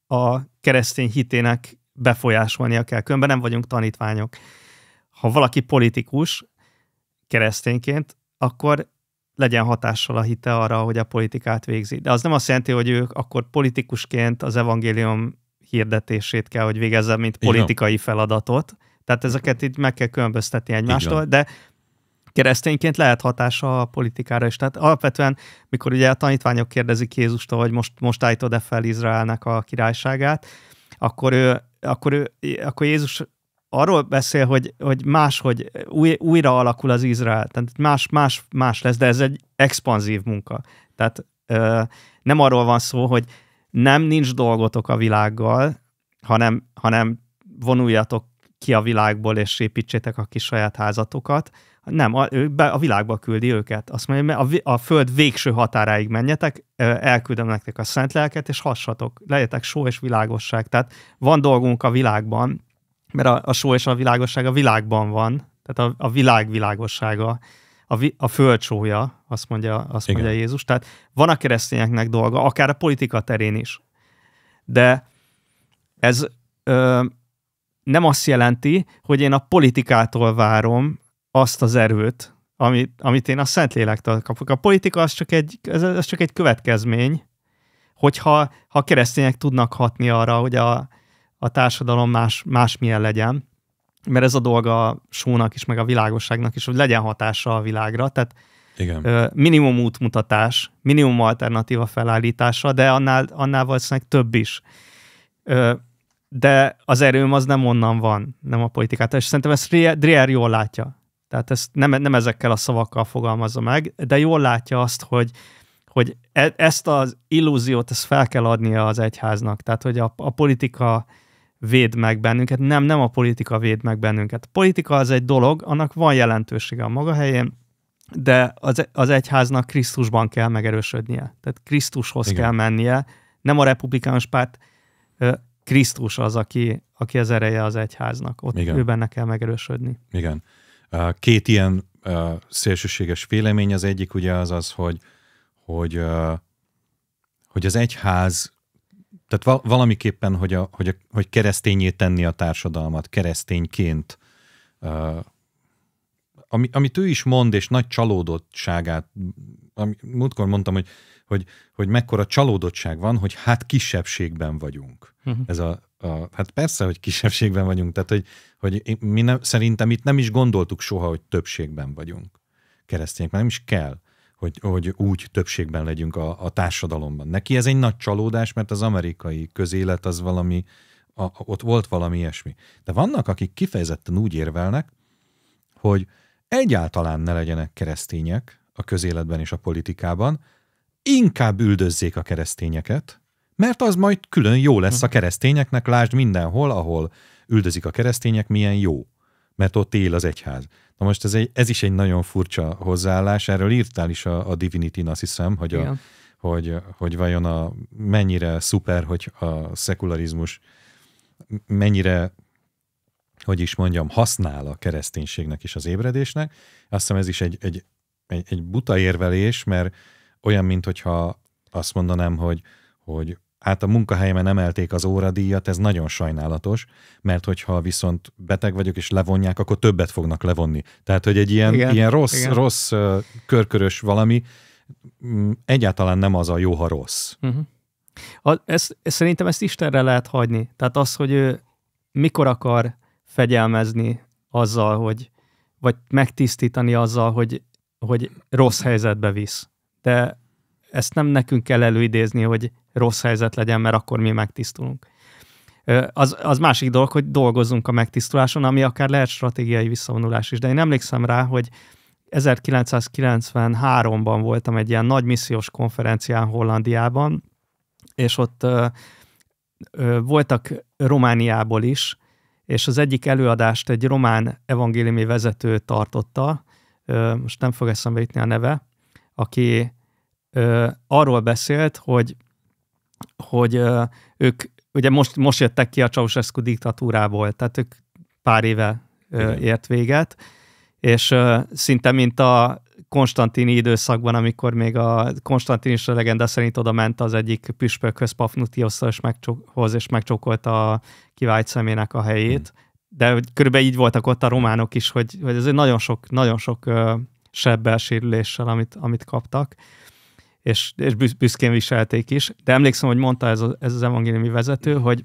Speaker 2: a keresztény hitének befolyásolnia kell. Különben nem vagyunk tanítványok. Ha valaki politikus keresztényként, akkor legyen hatással a hite arra, hogy a politikát végzi. De az nem azt jelenti, hogy ők akkor politikusként az evangélium hirdetését kell, hogy végezze, mint politikai feladatot, tehát ezeket itt meg kell különböztetni egymástól, de keresztényként lehet hatása a politikára is. Tehát alapvetően, mikor ugye a tanítványok kérdezik Jézustól, hogy most, most állítod-e fel Izraelnek a királyságát, akkor ő, akkor, ő, akkor Jézus arról beszél, hogy, hogy máshogy új, újra alakul az Izrael, tehát más, más, más lesz, de ez egy expanzív munka. Tehát ö, nem arról van szó, hogy nem nincs dolgotok a világgal, hanem, hanem vonuljatok ki a világból, és építsétek a kis saját házatokat. Nem, a, be, a világba küldi őket. Azt mondja, a, a föld végső határáig menjetek, elküldöm nektek a szent lelket, és hassatok, legyetek só és világosság. Tehát van dolgunk a világban, mert a, a só és a világosság a világban van, tehát a, a világ világossága, a, vi, a föld sója, azt mondja, azt mondja Jézus. Tehát van a keresztényeknek dolga, akár a politika terén is. De ez... Ö, nem azt jelenti, hogy én a politikától várom azt az erőt, amit, amit én a Szentlélektől kapok. A politika az csak egy, ez, ez csak egy következmény, hogyha ha keresztények tudnak hatni arra, hogy a, a társadalom más, másmilyen legyen, mert ez a dolga a sónak is, meg a világosságnak is, hogy legyen hatása a világra, tehát Igen. Ö, minimum útmutatás, minimum alternatíva felállítása, de annál, annál valószínűleg több is. Ö, de az erőm az nem onnan van, nem a politikától. És szerintem ezt Dreher jól látja. Tehát ezt nem, nem ezekkel a szavakkal fogalmazza meg, de jól látja azt, hogy, hogy e, ezt az illúziót ezt fel kell adnia az egyháznak. Tehát, hogy a, a politika véd meg bennünket. Nem, nem a politika véd meg bennünket. A politika az egy dolog, annak van jelentősége a maga helyén, de az, az egyháznak Krisztusban kell megerősödnie. Tehát Krisztushoz Igen. kell mennie, nem a republikánus párt Krisztus az, aki, aki az ereje az egyháznak. Ott Igen. ő benne kell megerősödni.
Speaker 1: Igen. Két ilyen szélsőséges vélemény, az egyik ugye az az, hogy, hogy, hogy az egyház tehát valamiképpen, hogy, a, hogy, a, hogy keresztényé tenni a társadalmat, keresztényként, uh, ami, amit ő is mond, és nagy csalódottságát, ami, múltkor mondtam, hogy hogy, hogy mekkora csalódottság van, hogy hát kisebbségben vagyunk. Uh-huh. Ez a, a, hát persze, hogy kisebbségben vagyunk, tehát hogy, hogy mi nem, szerintem itt nem is gondoltuk soha, hogy többségben vagyunk keresztények, mert nem is kell, hogy, hogy úgy többségben legyünk a, a társadalomban. Neki ez egy nagy csalódás, mert az amerikai közélet az valami, a, ott volt valami ilyesmi. De vannak, akik kifejezetten úgy érvelnek, hogy egyáltalán ne legyenek keresztények a közéletben és a politikában, inkább üldözzék a keresztényeket, mert az majd külön jó lesz a mhm. keresztényeknek, lásd mindenhol, ahol üldözik a keresztények, milyen jó, mert ott él az egyház. Na most ez, egy, ez is egy nagyon furcsa hozzáállás, erről írtál is a, a Divinity-n, azt hiszem, hogy, a, hogy, hogy vajon a, mennyire szuper, hogy a szekularizmus mennyire hogy is mondjam, használ a kereszténységnek és az ébredésnek. Azt hiszem ez is egy, egy, egy, egy buta érvelés, mert olyan, mint hogyha azt mondanám, hogy, hogy hát a munkahelyemen emelték az óradíjat, ez nagyon sajnálatos, mert hogyha viszont beteg vagyok és levonják, akkor többet fognak levonni. Tehát, hogy egy ilyen, igen, ilyen rossz, igen. rossz körkörös valami mm, egyáltalán nem az a jó, ha rossz. Uh-huh.
Speaker 2: A, szerintem ezt Istenre lehet hagyni. Tehát az, hogy ő mikor akar fegyelmezni azzal, hogy vagy megtisztítani azzal, hogy, hogy rossz helyzetbe visz de ezt nem nekünk kell előidézni, hogy rossz helyzet legyen, mert akkor mi megtisztulunk. Az, az másik dolog, hogy dolgozzunk a megtisztuláson, ami akár lehet stratégiai visszavonulás is. De én emlékszem rá, hogy 1993-ban voltam egy ilyen nagy missziós konferencián Hollandiában, és ott ö, ö, voltak Romániából is, és az egyik előadást egy román evangéliumi vezető tartotta, ö, most nem fog eszembe jutni a neve, aki ö, arról beszélt, hogy, hogy ö, ők ugye most, most jöttek ki a Ceausescu diktatúrából, tehát ők pár éve ö, ért véget, és ö, szinte mint a konstantini időszakban, amikor még a Konstantin is a legenda szerint oda ment az egyik püspökhöz Pafnutioszhoz, és, megcsók, és megcsókolta a kivált szemének a helyét. Hmm. De hogy körülbelül így voltak ott a románok is, hogy, hogy ez nagyon sok, nagyon sok ö, sebbel, sérüléssel, amit, amit kaptak, és, és büszkén viselték is. De emlékszem, hogy mondta ez, a, ez az evangéliumi vezető, hogy,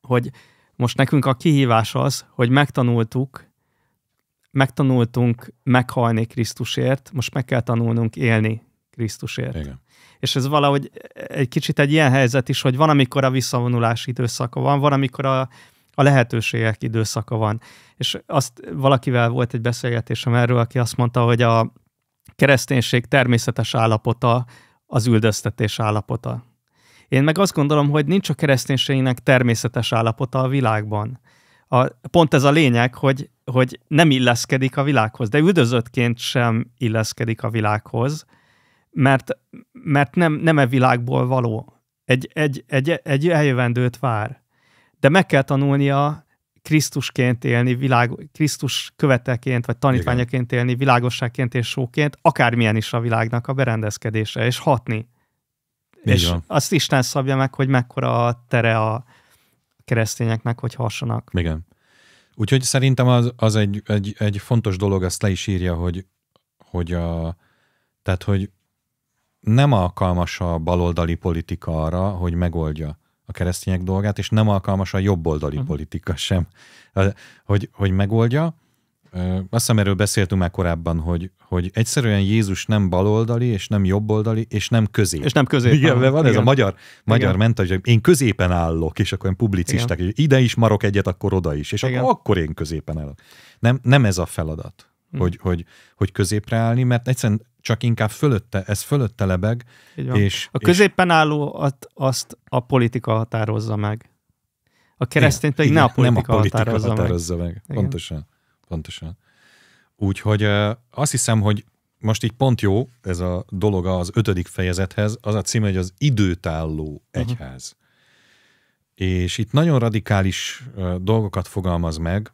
Speaker 2: hogy most nekünk a kihívás az, hogy megtanultuk, megtanultunk meghalni Krisztusért, most meg kell tanulnunk élni Krisztusért. Igen. És ez valahogy egy kicsit egy ilyen helyzet is, hogy van, amikor a visszavonulás időszaka van, van, amikor a a lehetőségek időszaka van. És azt valakivel volt egy beszélgetésem erről, aki azt mondta, hogy a kereszténység természetes állapota az üldöztetés állapota. Én meg azt gondolom, hogy nincs a kereszténységnek természetes állapota a világban. A, pont ez a lényeg, hogy, hogy nem illeszkedik a világhoz, de üldözöttként sem illeszkedik a világhoz, mert, mert nem, nem e világból való. Egy, egy, egy, egy eljövendőt vár de meg kell tanulnia Krisztusként élni, világ, Krisztus követeként, vagy tanítványaként élni, világosságként és sóként, akármilyen is a világnak a berendezkedése, és hatni. Így és van. azt Isten szabja meg, hogy mekkora a tere a keresztényeknek, hogy hasonak.
Speaker 1: Igen. Úgyhogy szerintem az, az egy, egy, egy, fontos dolog, azt le is írja, hogy, hogy a, tehát, hogy nem alkalmas a baloldali politika arra, hogy megoldja a keresztények dolgát, és nem alkalmas a jobboldali uh-huh. politika sem, hogy, hogy megoldja. Azt hiszem, erről beszéltünk már korábban, hogy, hogy egyszerűen Jézus nem baloldali, és nem jobboldali, és nem közép. És nem közép. Igen, van igen. ez a magyar, magyar igen. menta, hogy én középen állok, és akkor én publicisták, igen. ide is marok egyet, akkor oda is, és igen. akkor, akkor én középen állok. Nem, nem ez a feladat mm. hogy, hogy, hogy középre állni, mert egyszerűen csak inkább fölötte, ez fölötte lebeg. És, a középen
Speaker 2: és... álló azt a politika
Speaker 1: határozza meg. A keresztényt pedig igen, ne a politika, nem a politika határozza, határozza meg. meg. Pontosan, pontosan. Úgyhogy azt hiszem, hogy most így pont jó ez a dolog az ötödik fejezethez, az a cím, hogy az időtálló mhm. egyház. Uh-huh. És itt nagyon radikális dolgokat fogalmaz meg,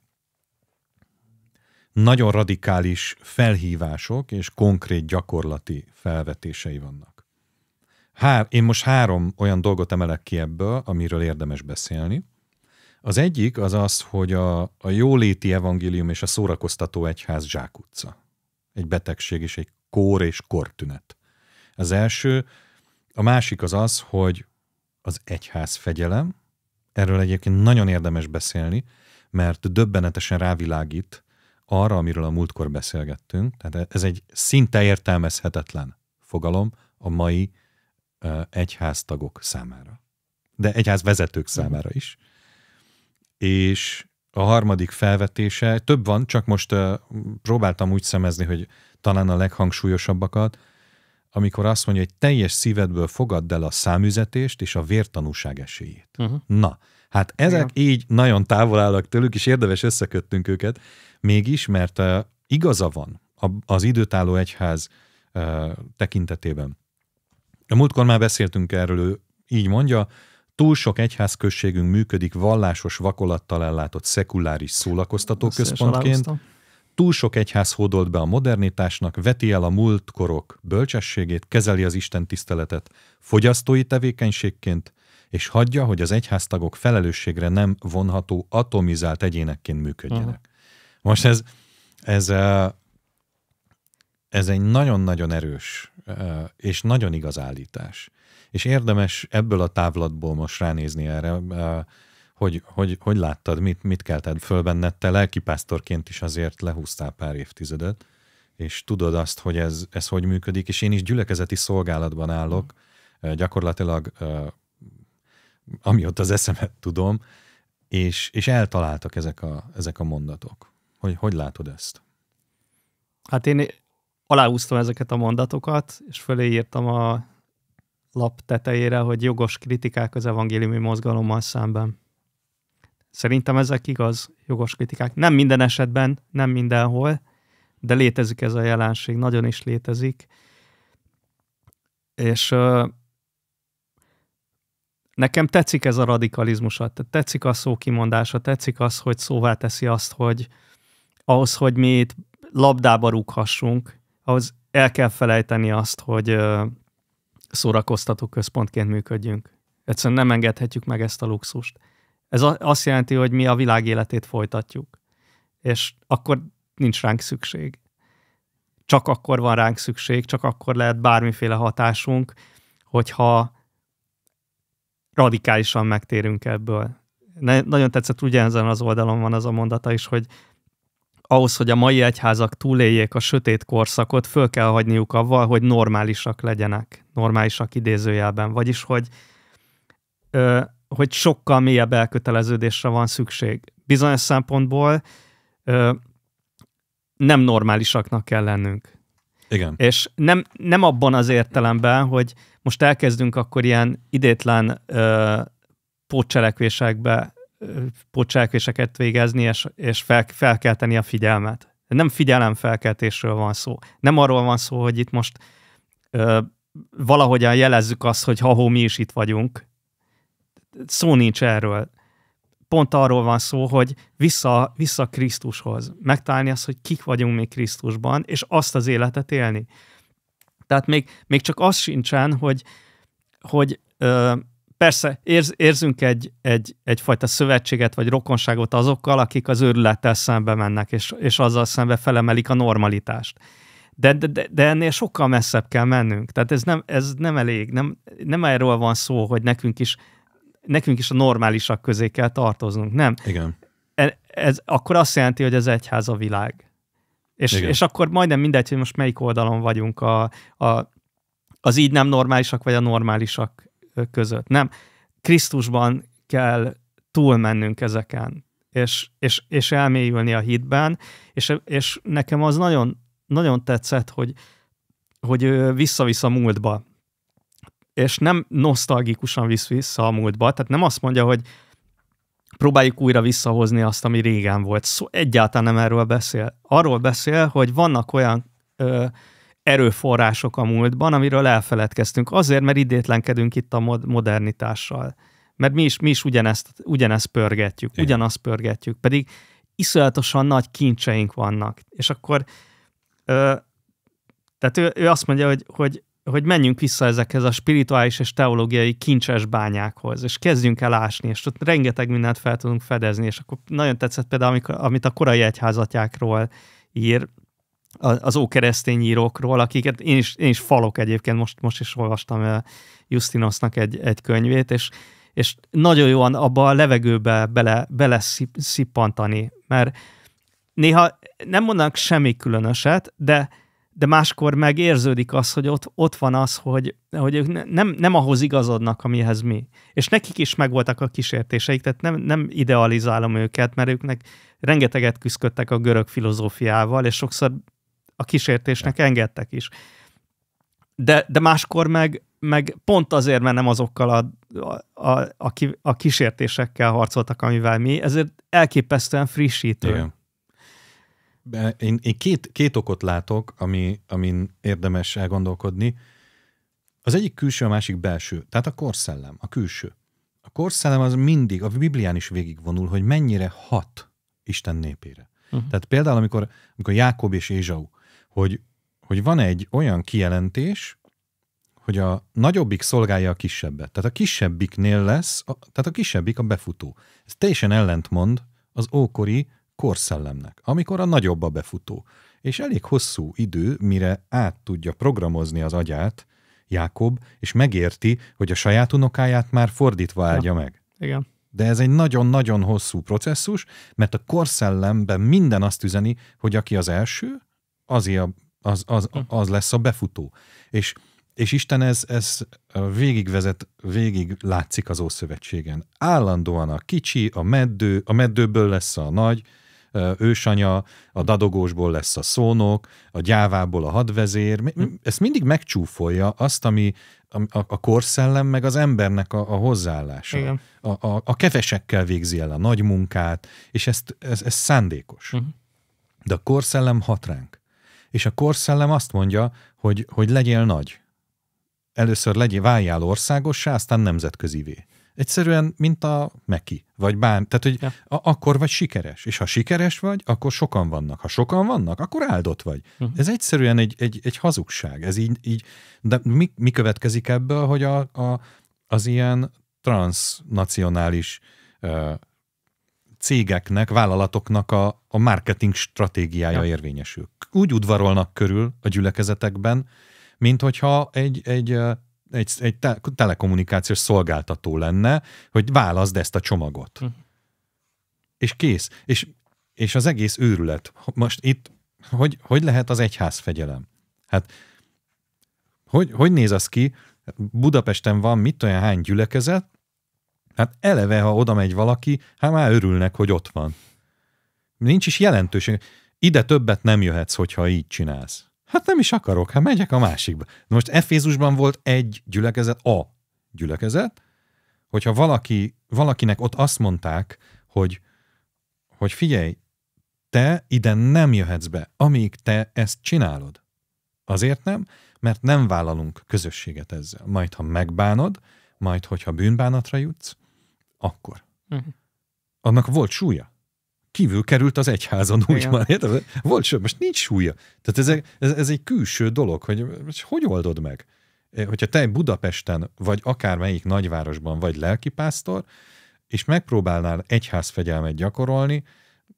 Speaker 1: nagyon radikális felhívások és konkrét gyakorlati felvetései vannak. Hár, én most három olyan dolgot emelek ki ebből, amiről érdemes beszélni. Az egyik az az, hogy a, a jóléti evangélium és a szórakoztató egyház zsákutca. Egy betegség és egy kór és kortünet. Az első. A másik az az, hogy az egyház fegyelem. Erről egyébként nagyon érdemes beszélni, mert döbbenetesen rávilágít arra, amiről a múltkor beszélgettünk, tehát ez egy szinte értelmezhetetlen fogalom a mai egyháztagok számára, de egyház vezetők számára is. És a harmadik felvetése, több van, csak most próbáltam úgy szemezni, hogy talán a leghangsúlyosabbakat, amikor azt mondja, hogy teljes szívedből fogadd el a számüzetést és a vértanúság esélyét. Uh-huh. Na, hát ezek Igen. így nagyon távol állnak tőlük, és érdemes összeköttünk őket, Mégis, mert igaza van az időtálló egyház tekintetében. A múltkor már beszéltünk erről, ő így mondja, túl sok egyházközségünk működik vallásos vakolattal ellátott szekuláris szólakoztató központként. Túl sok egyház hódolt be a modernitásnak, veti el a múltkorok bölcsességét, kezeli az Isten tiszteletet fogyasztói tevékenységként, és hagyja, hogy az egyháztagok felelősségre nem vonható atomizált egyénekként működjenek. Most ez, ez, ez egy nagyon-nagyon erős és nagyon igaz állítás. És érdemes ebből a távlatból most ránézni erre, hogy, hogy, hogy láttad, mit, mit kelted föl benned, te lelkipásztorként is azért lehúztál pár évtizedet, és tudod azt, hogy ez, ez hogy működik, és én is gyülekezeti szolgálatban állok, mm. gyakorlatilag amióta az eszemet tudom, és, és eltaláltak ezek a, ezek a mondatok. Hogy, hogy látod ezt?
Speaker 2: Hát én aláúztam ezeket a mondatokat, és fölé írtam a lap tetejére, hogy jogos kritikák az evangéliumi mozgalommal szemben. Szerintem ezek igaz, jogos kritikák. Nem minden esetben, nem mindenhol, de létezik ez a jelenség, nagyon is létezik. És ö, nekem tetszik ez a radikalizmusat, tetszik a szó kimondása, tetszik az, hogy szóvá teszi azt, hogy, ahhoz, hogy mi itt labdába rúghassunk, ahhoz el kell felejteni azt, hogy szórakoztató központként működjünk. Egyszerűen nem engedhetjük meg ezt a luxust. Ez azt jelenti, hogy mi a világ életét folytatjuk. És akkor nincs ránk szükség. Csak akkor van ránk szükség, csak akkor lehet bármiféle hatásunk, hogyha radikálisan megtérünk ebből. Ne, nagyon tetszett, ugyanezen az oldalon van az a mondata is, hogy ahhoz, hogy a mai egyházak túléljék a sötét korszakot, föl kell hagyniuk avval, hogy normálisak legyenek, normálisak idézőjelben, vagyis hogy, ö, hogy sokkal mélyebb elköteleződésre van szükség. Bizonyos szempontból ö, nem normálisaknak kell lennünk. Igen. És nem, nem abban az értelemben, hogy most elkezdünk akkor ilyen idétlen ö, pótcselekvésekbe pocsákvéseket végezni, és, és fel, felkelteni a figyelmet. Nem figyelemfelkeltésről van szó. Nem arról van szó, hogy itt most ö, valahogyan jelezzük azt, hogy ha mi is itt vagyunk. Szó nincs erről. Pont arról van szó, hogy vissza, vissza Krisztushoz. Megtalálni azt, hogy kik vagyunk mi Krisztusban, és azt az életet élni. Tehát még, még csak az sincsen, hogy, hogy ö, persze érz, érzünk egy, egy, egyfajta szövetséget vagy rokonságot azokkal, akik az őrülettel szembe mennek, és, és azzal szembe felemelik a normalitást. De, de, de ennél sokkal messzebb kell mennünk. Tehát ez nem, ez nem elég, nem, nem erről van szó, hogy nekünk is, nekünk is a normálisak közé kell tartoznunk, nem? Igen. Ez, ez akkor azt jelenti, hogy az egyház a világ. És, és akkor majdnem mindegy, hogy most melyik oldalon vagyunk, a, a, az így nem normálisak, vagy a normálisak között. Nem, Krisztusban kell túlmennünk ezeken, és, és, és elmélyülni a hitben, és, és nekem az nagyon, nagyon tetszett, hogy, hogy visszavisz a múltba, és nem nosztalgikusan visz vissza a múltba, tehát nem azt mondja, hogy próbáljuk újra visszahozni azt, ami régen volt. Szó, egyáltalán nem erről beszél. Arról beszél, hogy vannak olyan ö, erőforrások a múltban, amiről elfeledkeztünk. Azért, mert idétlenkedünk itt a modernitással. Mert mi is, mi is ugyanezt, ugyanezt pörgetjük, Igen. ugyanazt pörgetjük, pedig iszonyatosan nagy kincseink vannak. És akkor ö, tehát ő, ő azt mondja, hogy, hogy, hogy menjünk vissza ezekhez a spirituális és teológiai kincses bányákhoz, és kezdjünk el ásni, és ott rengeteg mindent fel tudunk fedezni, és akkor nagyon tetszett például, amikor, amit a korai egyházatjákról ír, az ókeresztény írókról, akiket én is, én is falok egyébként, most, most is olvastam eh, Justinosnak egy, egy könyvét, és, és nagyon jó abba a levegőbe bele, bele szippantani, mert néha nem mondanak semmi különöset, de, de máskor megérződik az, hogy ott, ott van az, hogy, hogy ők nem, nem ahhoz igazodnak, amihez mi. És nekik is megvoltak a kísértéseik, tehát nem, nem idealizálom őket, mert őknek rengeteget küzdöttek a görög filozófiával, és sokszor a kísértésnek engedtek is. De, de máskor meg, meg pont azért, mert nem azokkal a, a, a, a kísértésekkel harcoltak, amivel mi, ezért elképesztően frissítő. Igen.
Speaker 1: Én, én két, két okot látok, ami, amin érdemes elgondolkodni. Az egyik külső, a másik belső. Tehát a korszellem, a külső. A korszellem az mindig, a Biblián is végigvonul, hogy mennyire hat Isten népére. Uh-huh. Tehát például, amikor, amikor Jákob és Ézsau hogy, hogy van egy olyan kijelentés, hogy a nagyobbik szolgálja a kisebbet. Tehát a kisebbiknél lesz, a, tehát a kisebbik a befutó. Ez teljesen ellentmond az ókori korszellemnek, amikor a nagyobb a befutó. És elég hosszú idő, mire át tudja programozni az agyát Jákob, és megérti, hogy a saját unokáját már fordítva áldja ja. meg. Igen. De ez egy nagyon-nagyon hosszú processzus, mert a korszellemben minden azt üzeni, hogy aki az első, az, az, az, hm. az lesz a befutó. És, és Isten ez, ez végigvezet, végig látszik az Ószövetségen. Állandóan a kicsi, a meddő, a meddőből lesz a nagy, ősanya, a dadogósból lesz a szónok, a gyávából a hadvezér. Hm. Ezt mindig megcsúfolja azt, ami a, a korszellem, meg az embernek a, a hozzáállása. Igen. A, a, a kevesekkel végzi el a nagy munkát, és ezt, ez, ez szándékos. Uh-huh. De a korszellem hat ránk és a korszellem azt mondja, hogy, hogy legyél nagy. Először legyél, váljál országossá, aztán nemzetközivé. Egyszerűen, mint a meki, vagy bán. Tehát, hogy ja. a- akkor vagy sikeres. És ha sikeres vagy, akkor sokan vannak. Ha sokan vannak, akkor áldott vagy. Uh-huh. Ez egyszerűen egy, egy, egy hazugság. Ez így, így de mi, mi következik ebből, hogy a, a, az ilyen transnacionális uh, cégeknek, vállalatoknak a, a marketing stratégiája ja. érvényesül. Úgy udvarolnak körül a gyülekezetekben, mint hogyha egy, egy, egy, egy te, telekommunikációs szolgáltató lenne, hogy válaszd ezt a csomagot. Hm. És kész. És, és az egész őrület. Most itt, hogy, hogy lehet az egyház fegyelem? Hát, hogy, hogy néz az ki? Budapesten van mit olyan hány gyülekezet, Hát eleve, ha oda megy valaki, hát már örülnek, hogy ott van. Nincs is jelentőség. Ide többet nem jöhetsz, hogyha így csinálsz. Hát nem is akarok, hát megyek a másikba. De most Efézusban volt egy gyülekezet, a gyülekezet, hogyha valaki, valakinek ott azt mondták, hogy, hogy figyelj, te ide nem jöhetsz be, amíg te ezt csinálod. Azért nem, mert nem vállalunk közösséget ezzel. Majd, ha megbánod, majd, hogyha bűnbánatra jutsz, akkor. Uh-huh. Annak volt súlya. Kívül került az egyházon, úgymond. Ja. Volt súlya, most nincs súlya. Tehát ez, ez, ez egy külső dolog, hogy hogy oldod meg? Eh, hogyha te Budapesten, vagy akármelyik nagyvárosban vagy lelkipásztor, és megpróbálnál egyházfegyelmet gyakorolni,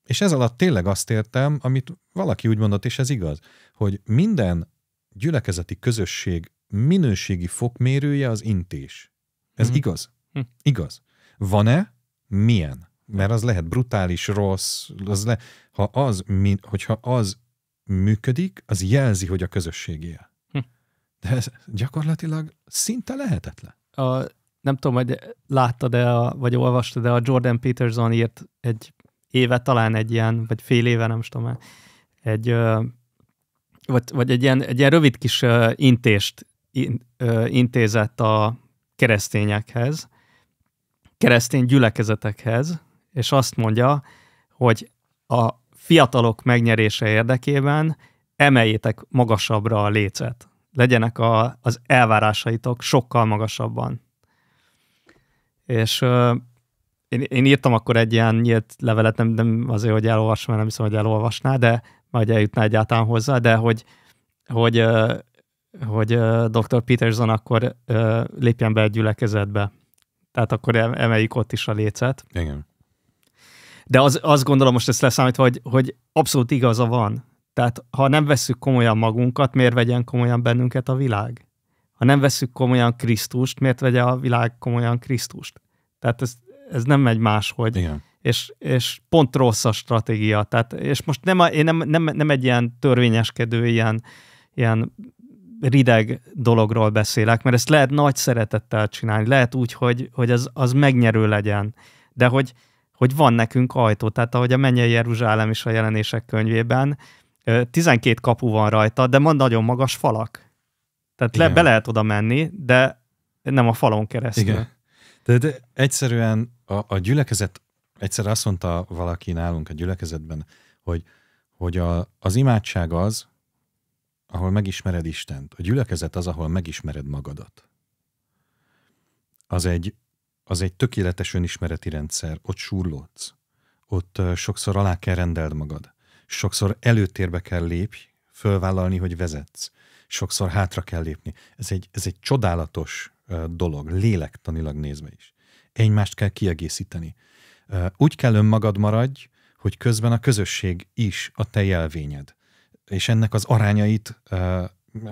Speaker 1: és ez alatt tényleg azt értem, amit valaki úgy mondott, és ez igaz, hogy minden gyülekezeti közösség minőségi fokmérője az intés. Ez mm. igaz. Mm. Igaz. Van-e? Milyen? Mert az lehet brutális, rossz. Az le, ha az, hogyha az működik, az jelzi, hogy a közösség él. Hm. De ez gyakorlatilag szinte lehetetlen.
Speaker 2: A, nem tudom, hogy láttad-e, a, vagy olvastad-e, a Jordan Peterson írt egy éve talán egy ilyen, vagy fél éve, nem tudom már, egy, vagy, vagy egy, ilyen, egy ilyen rövid kis intést intézett a keresztényekhez, keresztény gyülekezetekhez, és azt mondja, hogy a fiatalok megnyerése érdekében emeljétek magasabbra a lécet. Legyenek a, az elvárásaitok sokkal magasabban. És euh, én, én írtam akkor egy ilyen nyílt levelet, nem, nem azért, hogy elolvasom, mert nem hiszem, hogy elolvasná, de majd eljutná egyáltalán hozzá, de hogy, hogy, hogy, hogy Dr. Peterson akkor lépjen be egy gyülekezetbe tehát akkor emeljük ott is a lécet. Igen. De az, azt gondolom, most ezt leszámítva, hogy, hogy abszolút igaza van. Tehát ha nem vesszük komolyan magunkat, miért vegyen komolyan bennünket a világ? Ha nem vesszük komolyan Krisztust, miért vegye a világ komolyan Krisztust? Tehát ez, ez nem megy máshogy. Igen. És, és pont rossz a stratégia. Tehát, és most nem, a, én nem, nem, nem egy ilyen törvényeskedő, ilyen, ilyen rideg dologról beszélek, mert ezt lehet nagy szeretettel csinálni, lehet úgy, hogy, hogy az, az megnyerő legyen, de hogy, hogy van nekünk ajtó, tehát ahogy a mennyei Jeruzsálem is a jelenések könyvében, 12 kapu van rajta, de van nagyon magas falak. Tehát le, be lehet oda menni, de nem a falon keresztül. Igen.
Speaker 1: De, de egyszerűen a, a gyülekezet, egyszer azt mondta valaki nálunk a gyülekezetben, hogy, hogy a, az imádság az, ahol megismered Istent. A gyülekezet az, ahol megismered magadat. Az egy, az egy tökéletes önismereti rendszer. Ott súrlódsz. Ott sokszor alá kell rendeld magad. Sokszor előtérbe kell lépj, fölvállalni, hogy vezetsz. Sokszor hátra kell lépni. Ez egy, ez egy csodálatos dolog, lélektanilag nézve is. Egymást kell kiegészíteni. Úgy kell önmagad maradj, hogy közben a közösség is a te jelvényed és ennek az arányait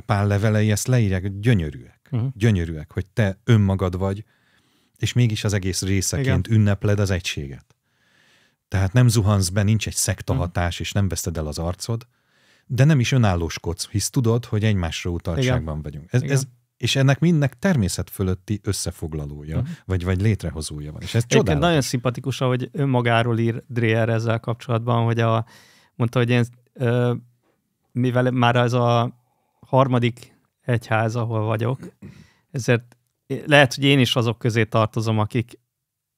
Speaker 1: pál levelei ezt leírják, gyönyörűek. Uh-huh. Gyönyörűek, hogy te önmagad vagy, és mégis az egész részeként Igen. ünnepled az egységet. Tehát nem zuhansz be, nincs egy szektahatás, mhm. uh-huh. és nem veszted el az arcod, de nem is önállóskodsz, hisz tudod, hogy egymásra utaltságban Igen. vagyunk. Ez, ez, és ennek mindnek természet fölötti összefoglalója, uh-huh. vagy, vagy létrehozója van. És ez csodálatos.
Speaker 2: nagyon szimpatikus, ahogy önmagáról ír Dreyer ezzel kapcsolatban, hogy a, mondta, hogy én ö, mivel már az a harmadik egyház, ahol vagyok, ezért lehet, hogy én is azok közé tartozom, akik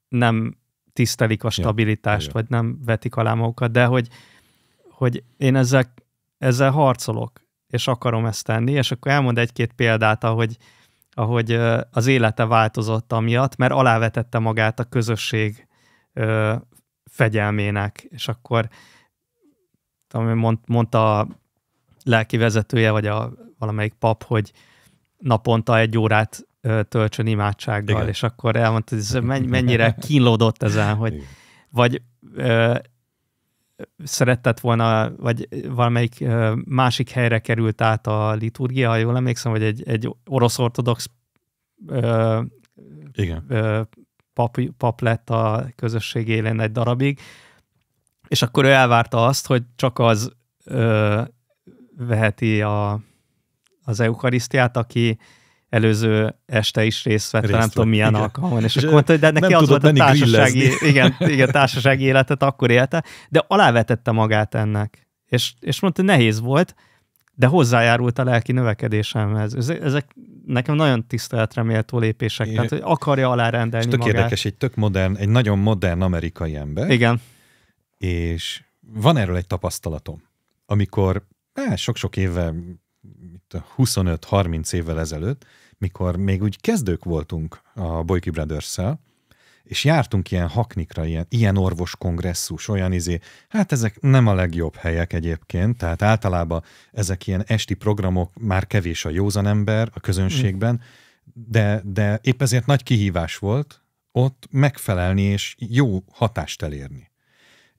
Speaker 2: nem tisztelik a stabilitást, ja, vagy nem vetik alá magukat, de hogy, hogy én ezzel, ezzel harcolok, és akarom ezt tenni, és akkor elmond egy-két példát, ahogy, ahogy az élete változott amiatt, mert alávetette magát a közösség ö, fegyelmének, és akkor mond, mondta lelki vezetője, vagy a valamelyik pap, hogy naponta egy órát töltsön imádsággal, Igen. és akkor elmondta, hogy mennyire kínlódott ezen, hogy Igen. vagy ö, szeretett volna, vagy valamelyik ö, másik helyre került át a liturgia, ha jól emlékszem, vagy egy, egy orosz ortodox ö, Igen. Ö, pap, pap lett a közösség élén egy darabig, és akkor ő elvárta azt, hogy csak az ö, veheti a, az eukarisztiát, aki előző este is részt vett, részt nem tudom milyen igen. alkalommal, és, és akkor mondta, hogy de neki az volt a társasági, igen, igen, társasági életet akkor élte, de alávetette magát ennek, és, és mondta, nehéz volt, de hozzájárult a lelki növekedésemhez. Ezek nekem nagyon tiszteletre méltó lépések, Én, tehát hogy akarja alárendelni és tök magát. érdekes, egy
Speaker 1: tök modern, egy nagyon modern amerikai ember. Igen. És van erről egy tapasztalatom, amikor á, sok-sok évvel, 25-30 évvel ezelőtt, mikor még úgy kezdők voltunk a Boyki brothers és jártunk ilyen haknikra, ilyen, ilyen orvos kongresszus, olyan izé, hát ezek nem a legjobb helyek egyébként, tehát általában ezek ilyen esti programok, már kevés a józan ember a közönségben, de, de épp ezért nagy kihívás volt ott megfelelni és jó hatást elérni.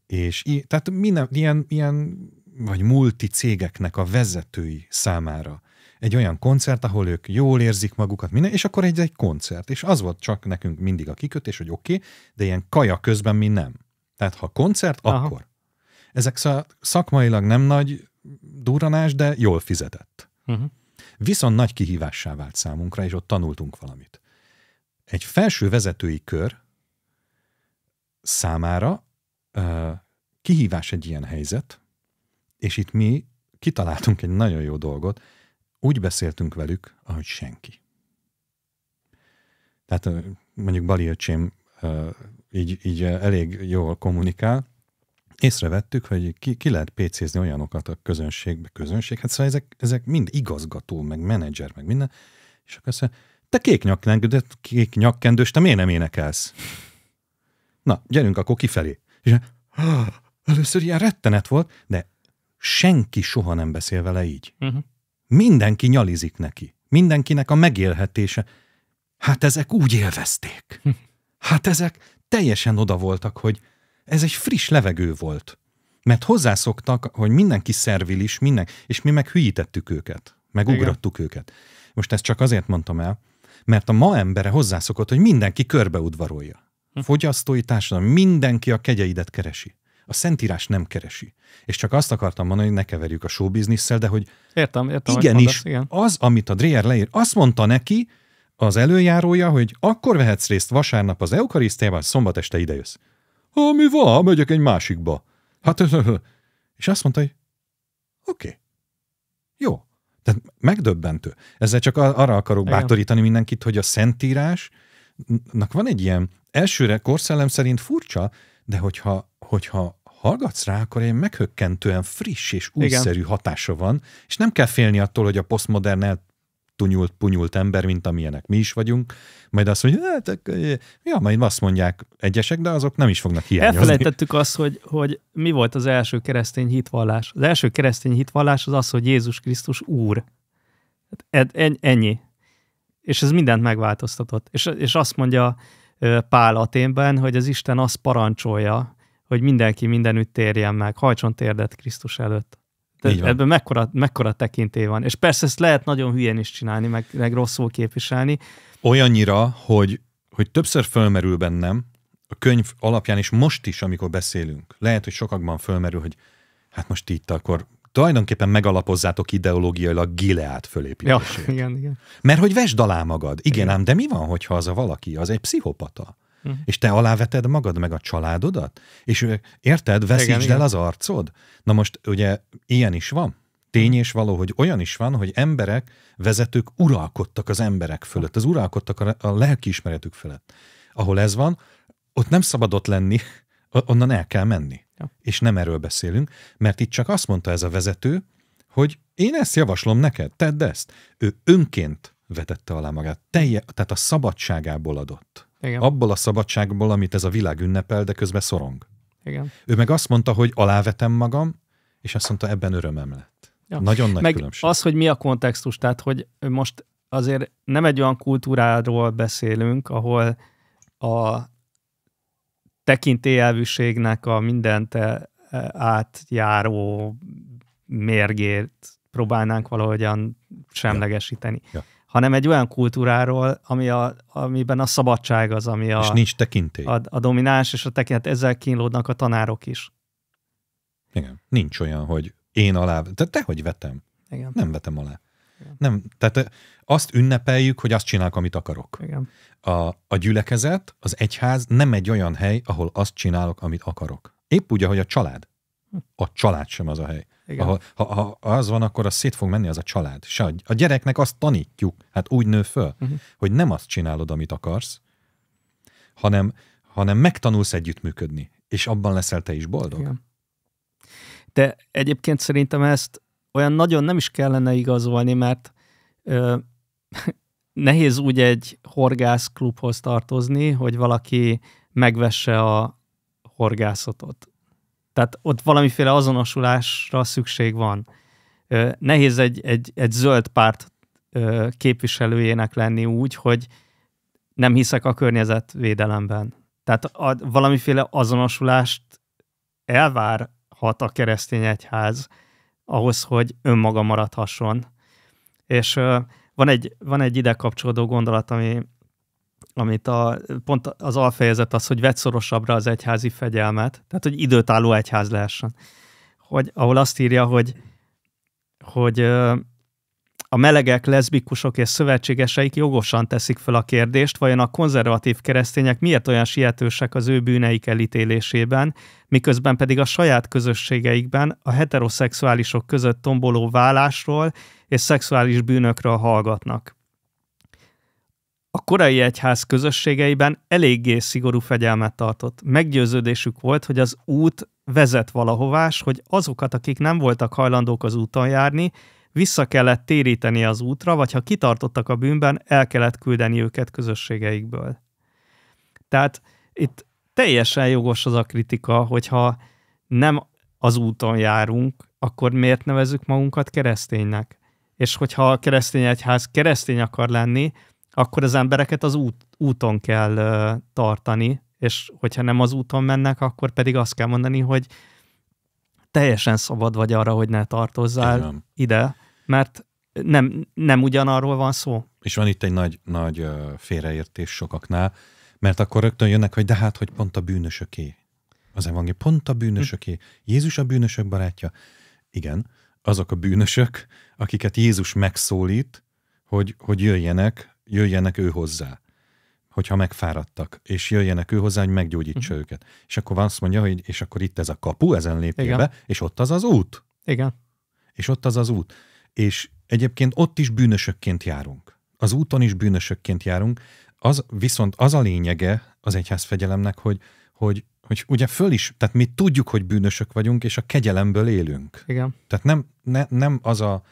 Speaker 1: És tehát minden, ilyen, ilyen vagy multi cégeknek a vezetői számára egy olyan koncert, ahol ők jól érzik magukat, minden, és akkor egy, egy koncert. És az volt csak nekünk mindig a kikötés, hogy oké, okay, de ilyen kaja közben mi nem. Tehát ha koncert, Aha. akkor. Ezek szakmailag nem nagy durranás, de jól fizetett. Uh-huh. Viszont nagy kihívássá vált számunkra, és ott tanultunk valamit. Egy felső vezetői kör számára uh, kihívás egy ilyen helyzet, és itt mi kitaláltunk egy nagyon jó dolgot, úgy beszéltünk velük, ahogy senki. Tehát mondjuk Bali öcsém így, így elég jól kommunikál, észrevettük, hogy ki, ki lehet pécézni olyanokat a közönségbe, közönség, hát szóval ezek, ezek mind igazgató, meg menedzser, meg minden, és akkor azt mondja, te kék, de kék nyakkendős, te miért nem énekelsz? Na, gyerünk akkor kifelé. És ah, először ilyen rettenet volt, de senki soha nem beszél vele így. Uh-huh. Mindenki nyalizik neki. Mindenkinek a megélhetése. Hát ezek úgy élvezték. Hát ezek teljesen oda voltak, hogy ez egy friss levegő volt. Mert hozzászoktak, hogy mindenki szervilis, minden, és mi meg hülyítettük őket, meg Igen. ugrattuk őket. Most ezt csak azért mondtam el, mert a ma embere hozzászokott, hogy mindenki körbeudvarolja. Hm. Fogyasztói társadalom, mindenki a kegyeidet keresi. A Szentírás nem keresi. És csak azt akartam mondani, hogy ne keverjük a showbizniszsel, de hogy
Speaker 2: értem, értem, igenis, mondasz, igen.
Speaker 1: az, amit a Dreyer leír, azt mondta neki az előjárója, hogy akkor vehetsz részt vasárnap az eukarisztiában, szombat este idejössz. Ha mi van, megyek egy másikba. Hát, és azt mondta, hogy oké, okay. jó. Tehát megdöbbentő. Ezzel csak arra akarok igen. bátorítani mindenkit, hogy a szentírásnak van egy ilyen elsőre korszellem szerint furcsa, de hogyha, hogyha hallgatsz rá, akkor én meghökkentően friss és újszerű Igen. hatása van, és nem kell félni attól, hogy a posztmodern eltunyult, punyult ember, mint amilyenek mi is vagyunk, majd azt mondja, hát, ja, majd azt mondják egyesek, de azok nem is fognak hiányozni. Elfelejtettük
Speaker 2: azt, hogy, hogy mi volt az első keresztény hitvallás. Az első keresztény hitvallás az az, hogy Jézus Krisztus Úr. Hát, ennyi. És ez mindent megváltoztatott. És, és azt mondja Pál Aténben, hogy az Isten azt parancsolja, hogy mindenki mindenütt térjen meg, hajtson térdet Krisztus előtt. ebben mekkora, mekkora tekintély van. És persze ezt lehet nagyon hülyén is csinálni, meg, meg
Speaker 1: rosszul képviselni. Olyannyira, hogy, hogy többször fölmerül bennem, a könyv alapján, és most is, amikor beszélünk, lehet, hogy sokakban fölmerül, hogy hát most itt akkor tulajdonképpen megalapozzátok ideológiailag Gileát fölépítését. Ja, igen, igen. Mert hogy vesd alá magad. Igen, igen, ám de mi van, hogyha az a valaki, az egy pszichopata? Uh-huh. És te aláveted magad meg a családodat? És érted, veszítsd igen, el igen. az arcod? Na most ugye ilyen is van. Tény és való, hogy olyan is van, hogy emberek, vezetők uralkodtak az emberek fölött, az uralkodtak a, a lelkiismeretük fölött. Ahol ez van, ott nem szabadott lenni, onnan el kell menni. Ja. És nem erről beszélünk, mert itt csak azt mondta ez a vezető, hogy én ezt javaslom neked, tedd ezt. Ő önként vetette alá magát, telje, tehát a szabadságából adott. Igen. Abból a szabadságból, amit ez a világ ünnepel, de közben szorong. Igen. Ő meg azt mondta, hogy alávetem magam, és azt mondta, ebben örömem lett. Ja. Nagyon nagy meg
Speaker 2: különbség. az, hogy mi a kontextus, tehát hogy most azért nem egy olyan kultúráról beszélünk, ahol a tekintélyelvűségnek a mindent eh, átjáró mérgét próbálnánk valahogyan semlegesíteni. Ja. Hanem egy olyan kultúráról, ami a, amiben a szabadság az, ami a... És nincs tekintély. A, a domináns és a tekintet, ezzel kínlódnak a tanárok is.
Speaker 1: Igen. Nincs olyan, hogy én alá... Tehát hogy vetem. Igen. Nem vetem alá. Igen. Nem, tehát azt ünnepeljük, hogy azt csinálok, amit akarok. Igen. A, a gyülekezet, az egyház nem egy olyan hely, ahol azt csinálok, amit akarok. Épp úgy, ahogy a család. A család sem az a hely. Igen. Ahol, ha, ha az van, akkor az szét fog menni az a család. Se a, a gyereknek azt tanítjuk, hát úgy nő föl, uh-huh. hogy nem azt csinálod, amit akarsz, hanem, hanem megtanulsz együttműködni, és abban leszel te is boldog. Igen. De egyébként
Speaker 2: szerintem ezt olyan nagyon nem is kellene igazolni, mert ö, nehéz úgy egy horgászklubhoz tartozni, hogy valaki megvesse a horgászatot. Tehát ott valamiféle azonosulásra szükség van. Ö, nehéz egy, egy, egy zöld párt ö, képviselőjének lenni úgy, hogy nem hiszek a környezetvédelemben. Tehát a, valamiféle azonosulást elvárhat a keresztény egyház ahhoz, hogy önmaga maradhasson. És van egy, van egy ide kapcsolódó gondolat, ami, amit a, pont az alfejezet az, hogy vett szorosabbra az egyházi fegyelmet, tehát hogy időtálló egyház lehessen. Hogy, ahol azt írja, hogy, hogy a melegek, leszbikusok és szövetségeseik jogosan teszik fel a kérdést, vajon a konzervatív keresztények miért olyan sietősek az ő bűneik elítélésében, miközben pedig a saját közösségeikben a heteroszexuálisok között tomboló vállásról és szexuális bűnökről hallgatnak. A korai egyház közösségeiben eléggé szigorú fegyelmet tartott. Meggyőződésük volt, hogy az út vezet valahová, hogy azokat, akik nem voltak hajlandók az úton járni, vissza kellett téríteni az útra, vagy ha kitartottak a bűnben, el kellett küldeni őket közösségeikből. Tehát itt teljesen jogos az a kritika, hogyha nem az úton járunk, akkor miért nevezük magunkat kereszténynek? És hogyha a keresztény egyház keresztény akar lenni, akkor az embereket az út, úton kell tartani, és hogyha nem az úton mennek, akkor pedig azt kell mondani, hogy teljesen szabad vagy arra, hogy ne tartozzál Igen. ide, mert nem, nem ugyanarról van szó.
Speaker 1: És van itt egy nagy, nagy félreértés sokaknál, mert akkor rögtön jönnek, hogy de hát, hogy pont a bűnösöké. Az evangélium pont a bűnösöké. Jézus a bűnösök barátja. Igen, azok a bűnösök, akiket Jézus megszólít, hogy, hogy jöjjenek, jöjjenek ő hozzá hogyha megfáradtak, és jöjjenek ő hozzá, hogy meggyógyítsa uh-huh. őket. És akkor van azt mondja, hogy és akkor itt ez a kapu, ezen lépjél Igen. be, és ott az az út. Igen. És ott az az út. És egyébként ott is bűnösökként járunk. Az úton is bűnösökként járunk. Az, viszont az a lényege az egyház fegyelemnek, hogy, hogy, hogy ugye föl is, tehát mi tudjuk, hogy bűnösök vagyunk, és a kegyelemből élünk. Igen. Tehát nem, ne, nem az a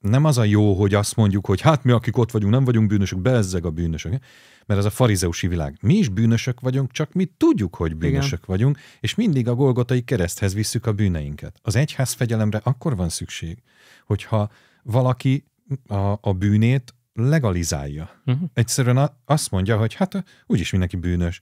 Speaker 1: nem az a jó, hogy azt mondjuk, hogy hát mi, akik ott vagyunk, nem vagyunk bűnösök, bezzeg a bűnösök. Mert ez a farizeusi világ. Mi is bűnösök vagyunk, csak mi tudjuk, hogy bűnösök Igen. vagyunk, és mindig a golgotai kereszthez visszük a bűneinket. Az egyház fegyelemre akkor van szükség, hogyha valaki a, a bűnét legalizálja. Uh-huh. Egyszerűen azt mondja, hogy hát úgyis mindenki bűnös,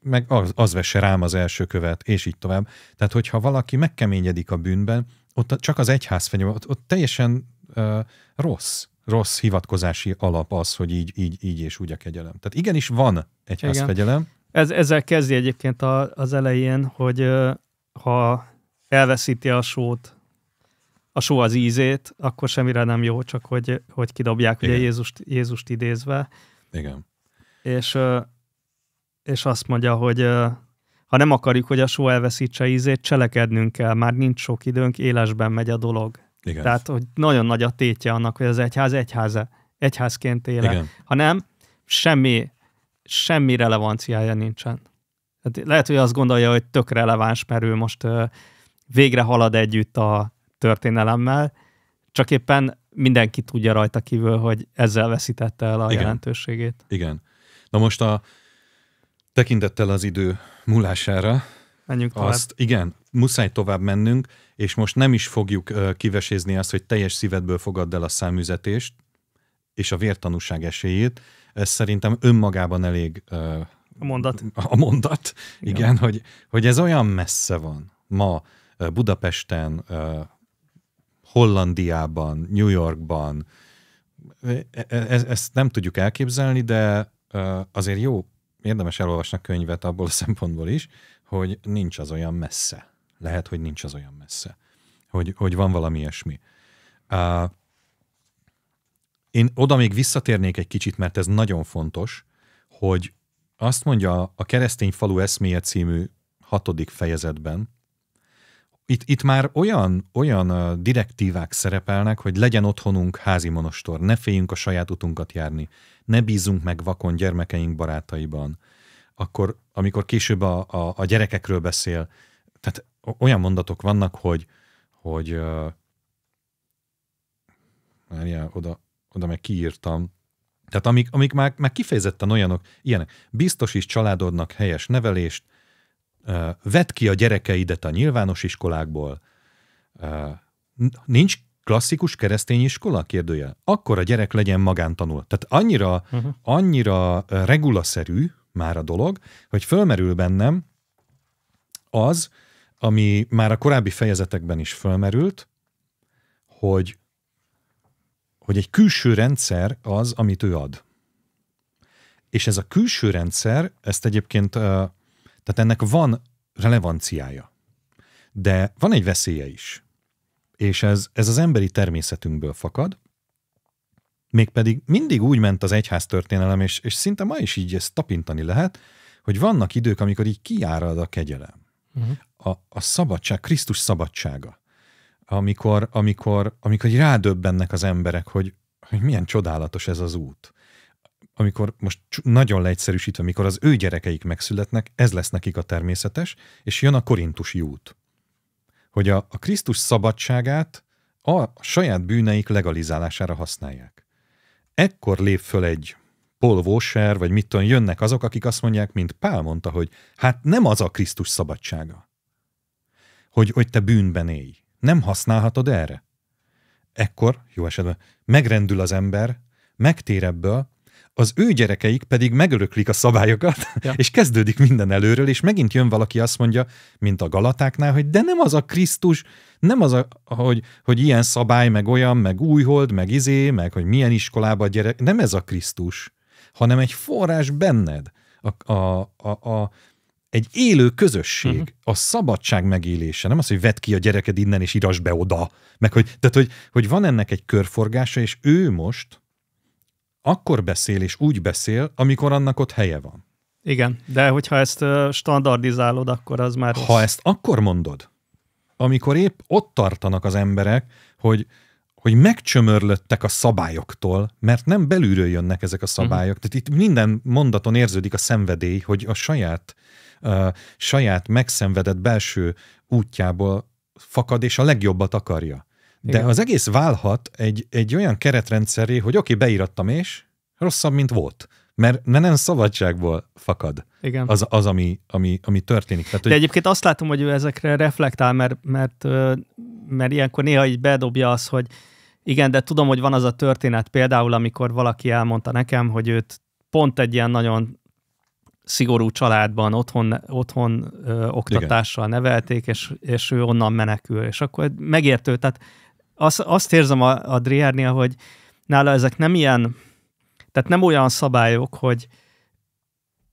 Speaker 1: meg az, az vesse rám az első követ, és így tovább. Tehát, hogyha valaki megkeményedik a bűnben, ott csak az egyház fenyő, ott, ott teljesen uh, rossz, rossz hivatkozási alap az, hogy így, így, így és úgy a kegyelem. Tehát igenis van egyházfegyelem.
Speaker 2: Ez, ezzel kezdi egyébként a, az elején, hogy uh, ha elveszíti a sót, a só az ízét, akkor semmire nem jó, csak hogy, hogy kidobják, Igen. ugye Jézust, Jézust idézve. Igen. És, és azt mondja, hogy ha nem akarjuk, hogy a só elveszítse ízét, cselekednünk kell, már nincs sok időnk, élesben megy a dolog. Igen. Tehát, hogy nagyon nagy a tétje annak, hogy az egyház egyháze, egyházként éle. Igen. Ha nem, semmi, semmi relevanciája nincsen. Tehát lehet, hogy azt gondolja, hogy tök releváns, mert ő most végre halad együtt a történelemmel, csak éppen mindenki tudja rajta kívül, hogy ezzel veszítette el a Igen. jelentőségét.
Speaker 1: Igen. Na most a, Tekintettel az idő múlására, Menjünk tovább. Azt, igen, muszáj tovább mennünk, és most nem is fogjuk kivesézni azt, hogy teljes szívedből fogadd el a száműzetést és a vértanúság esélyét. Ez szerintem önmagában elég... a mondat. A mondat, igen, igen hogy, hogy ez olyan messze van ma Budapesten, Hollandiában, New Yorkban. E, e- e- ezt nem tudjuk elképzelni, de azért jó érdemes elolvasni a könyvet abból a szempontból is, hogy nincs az olyan messze. Lehet, hogy nincs az olyan messze. Hogy, hogy van valami ilyesmi. Uh, én oda még visszatérnék egy kicsit, mert ez nagyon fontos, hogy azt mondja a Keresztény falu eszméje című hatodik fejezetben, itt, itt már olyan, olyan direktívák szerepelnek, hogy legyen otthonunk házi monostor, ne féljünk a saját utunkat járni, ne bízunk meg vakon gyermekeink barátaiban. Akkor, amikor később a, a, a gyerekekről beszél, tehát olyan mondatok vannak, hogy, hogy Mária, oda, oda meg kiírtam, tehát amik, amik már, már kifejezetten olyanok, ilyenek, biztos is családodnak helyes nevelést, vedd ki a gyerekeidet a nyilvános iskolákból. Nincs klasszikus keresztény iskola? Kérdője. Akkor a gyerek legyen magántanul. Tehát annyira, uh-huh. annyira regulaszerű már a dolog, hogy fölmerül bennem az, ami már a korábbi fejezetekben is fölmerült, hogy, hogy egy külső rendszer az, amit ő ad. És ez a külső rendszer, ezt egyébként tehát ennek van relevanciája. De van egy veszélye is. És ez, ez az emberi természetünkből fakad, mégpedig mindig úgy ment az egyház történelem, és, és szinte ma is így ezt tapintani lehet, hogy vannak idők, amikor így kiárad a kegyelem. Uh-huh. A, a szabadság, Krisztus szabadsága. Amikor, amikor, amikor így rádöbbennek az emberek, hogy, hogy milyen csodálatos ez az út amikor most nagyon leegyszerűsítve, amikor az ő gyerekeik megszületnek, ez lesz nekik a természetes, és jön a korintusi út. Hogy a, a Krisztus szabadságát a saját bűneik legalizálására használják. Ekkor lép föl egy Paul Washer, vagy mit tudom, jönnek azok, akik azt mondják, mint Pál mondta, hogy hát nem az a Krisztus szabadsága, hogy, hogy te bűnben élj. Nem használhatod erre. Ekkor, jó esetben, megrendül az ember, megtér ebből, az ő gyerekeik pedig megöröklik a szabályokat, ja. és kezdődik minden előről, és megint jön valaki azt mondja, mint a Galatáknál, hogy de nem az a Krisztus, nem az, a, hogy, hogy ilyen szabály, meg olyan, meg újhold, meg izé, meg hogy milyen iskolába a gyerek, nem ez a Krisztus, hanem egy forrás benned, a, a, a, a egy élő közösség, uh-huh. a szabadság megélése, nem az, hogy vedd ki a gyereked innen és irass be oda, meg hogy, tehát, hogy, hogy van ennek egy körforgása, és ő most akkor beszél és úgy beszél, amikor annak ott helye van. Igen, de hogyha ezt standardizálod, akkor az már... Ha rossz. ezt akkor mondod, amikor épp ott tartanak az emberek, hogy hogy megcsömörlöttek a szabályoktól, mert nem belülről jönnek ezek a mhm. szabályok. Uh-huh. Tehát itt minden mondaton érződik a szenvedély, hogy a saját, a saját megszenvedett belső útjából fakad, és a legjobbat akarja. De Igen. az egész válhat egy, egy olyan keretrendszeré, hogy oké, okay, beírattam és rosszabb, mint volt. Mert ne nem szabadságból fakad Igen. az, az ami, ami, ami történik. Tehát, De egyébként
Speaker 2: azt látom, hogy ő ezekre reflektál, mert, mert, mert ilyenkor néha így bedobja az, hogy igen, de tudom, hogy van az a történet például, amikor valaki elmondta nekem, hogy őt pont egy ilyen nagyon szigorú családban, otthon, otthon ö, oktatással Igen. nevelték, és, és ő onnan menekül, és akkor megértő, tehát azt, azt érzem a, a Driernél, hogy nála ezek nem ilyen, tehát nem olyan szabályok, hogy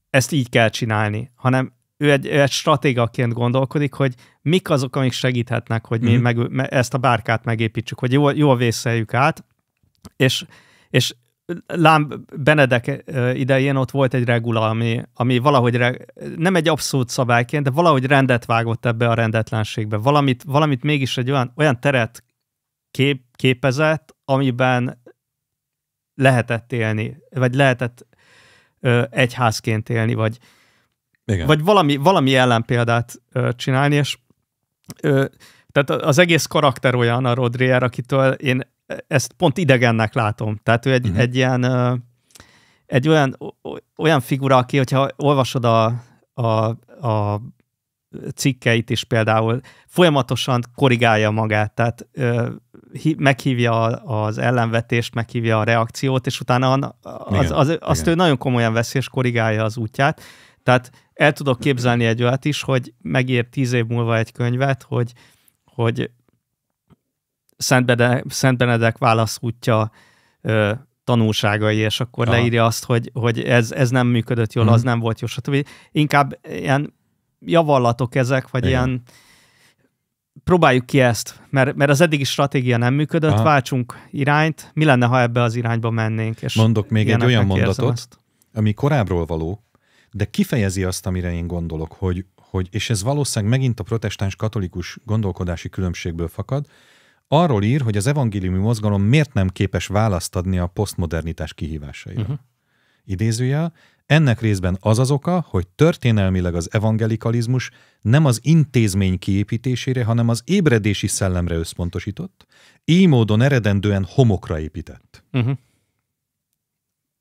Speaker 2: ezt így kell csinálni, hanem ő egy, ő egy stratégaként gondolkodik, hogy mik azok, amik segíthetnek, hogy mi mm. meg, me, ezt a bárkát megépítsük, hogy jól, jól vészeljük át, és, és lám Benedek idején ott volt egy regula, ami, ami valahogy reg, nem egy abszolút szabályként, de valahogy rendet vágott ebbe a rendetlenségbe. Valamit, valamit mégis egy olyan, olyan teret kép, képezet, amiben lehetett élni, vagy lehetett ö, egyházként élni, vagy, Igen. vagy valami, valami ellenpéldát ö, csinálni, és ö, tehát az egész karakter olyan a Rodrier, akitől én ezt pont idegennek látom. Tehát ő egy, uh-huh. egy ilyen ö, egy olyan, olyan figura, aki, hogyha olvasod a, a, a cikkeit is például, folyamatosan korrigálja magát, tehát ö, meghívja az ellenvetést, meghívja a reakciót, és utána az, az, az, azt ő nagyon komolyan veszi, és korrigálja az útját. Tehát el tudok képzelni egy olyat is, hogy megír tíz év múlva egy könyvet, hogy, hogy Szent, Benedek, Szent Benedek útja ö, tanulságai, és akkor Aha. leírja azt, hogy, hogy ez, ez nem működött jól, mm. az mhm. nem volt jó, stb. Inkább ilyen javallatok ezek, vagy Igen. ilyen próbáljuk ki ezt, mert, mert az eddigi stratégia nem működött, Aha. váltsunk irányt, mi lenne, ha ebbe az irányba mennénk. És Mondok még egy olyan mondatot, ezt.
Speaker 1: ami korábbról való, de kifejezi azt, amire én gondolok, hogy, hogy, és ez valószínűleg megint a protestáns-katolikus gondolkodási különbségből fakad, arról ír, hogy az evangéliumi mozgalom miért nem képes választ adni a posztmodernitás kihívásaira. Uh-huh. Mhm. Idézője, ennek részben az az oka, hogy történelmileg az evangelikalizmus nem az intézmény kiépítésére, hanem az ébredési szellemre összpontosított, így módon eredendően homokra épített. Uh-huh.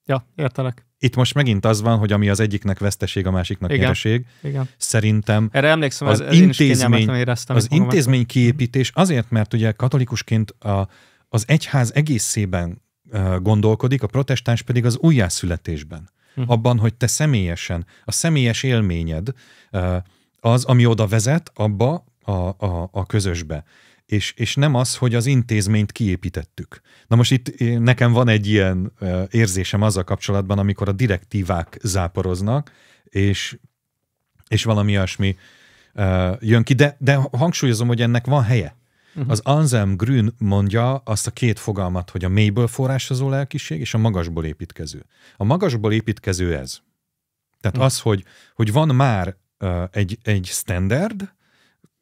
Speaker 1: Ja, értelek. Itt most megint az van, hogy ami az egyiknek veszteség, a másiknak Igen. nyereség. Igen. Szerintem Erre emlékszem, az, az, intézmény, éreztem, az intézmény mhm. kiépítés azért, mert ugye katolikusként a, az egyház egészében gondolkodik, a protestáns pedig az újjászületésben uh-huh. abban, hogy te személyesen, a személyes élményed az, ami oda vezet, abba a, a, a közösbe és, és nem az, hogy az intézményt kiépítettük. Na most itt nekem van egy ilyen érzésem azzal kapcsolatban, amikor a direktívák záporoznak, és, és valami olyasmi jön ki, de, de hangsúlyozom, hogy ennek van helye. Uh-huh. Az Anselm Grün mondja azt a két fogalmat, hogy a mélyből forrásozó lelkiség és a magasból építkező. A magasból építkező ez. Tehát uh-huh. az, hogy, hogy van már uh, egy, egy standard,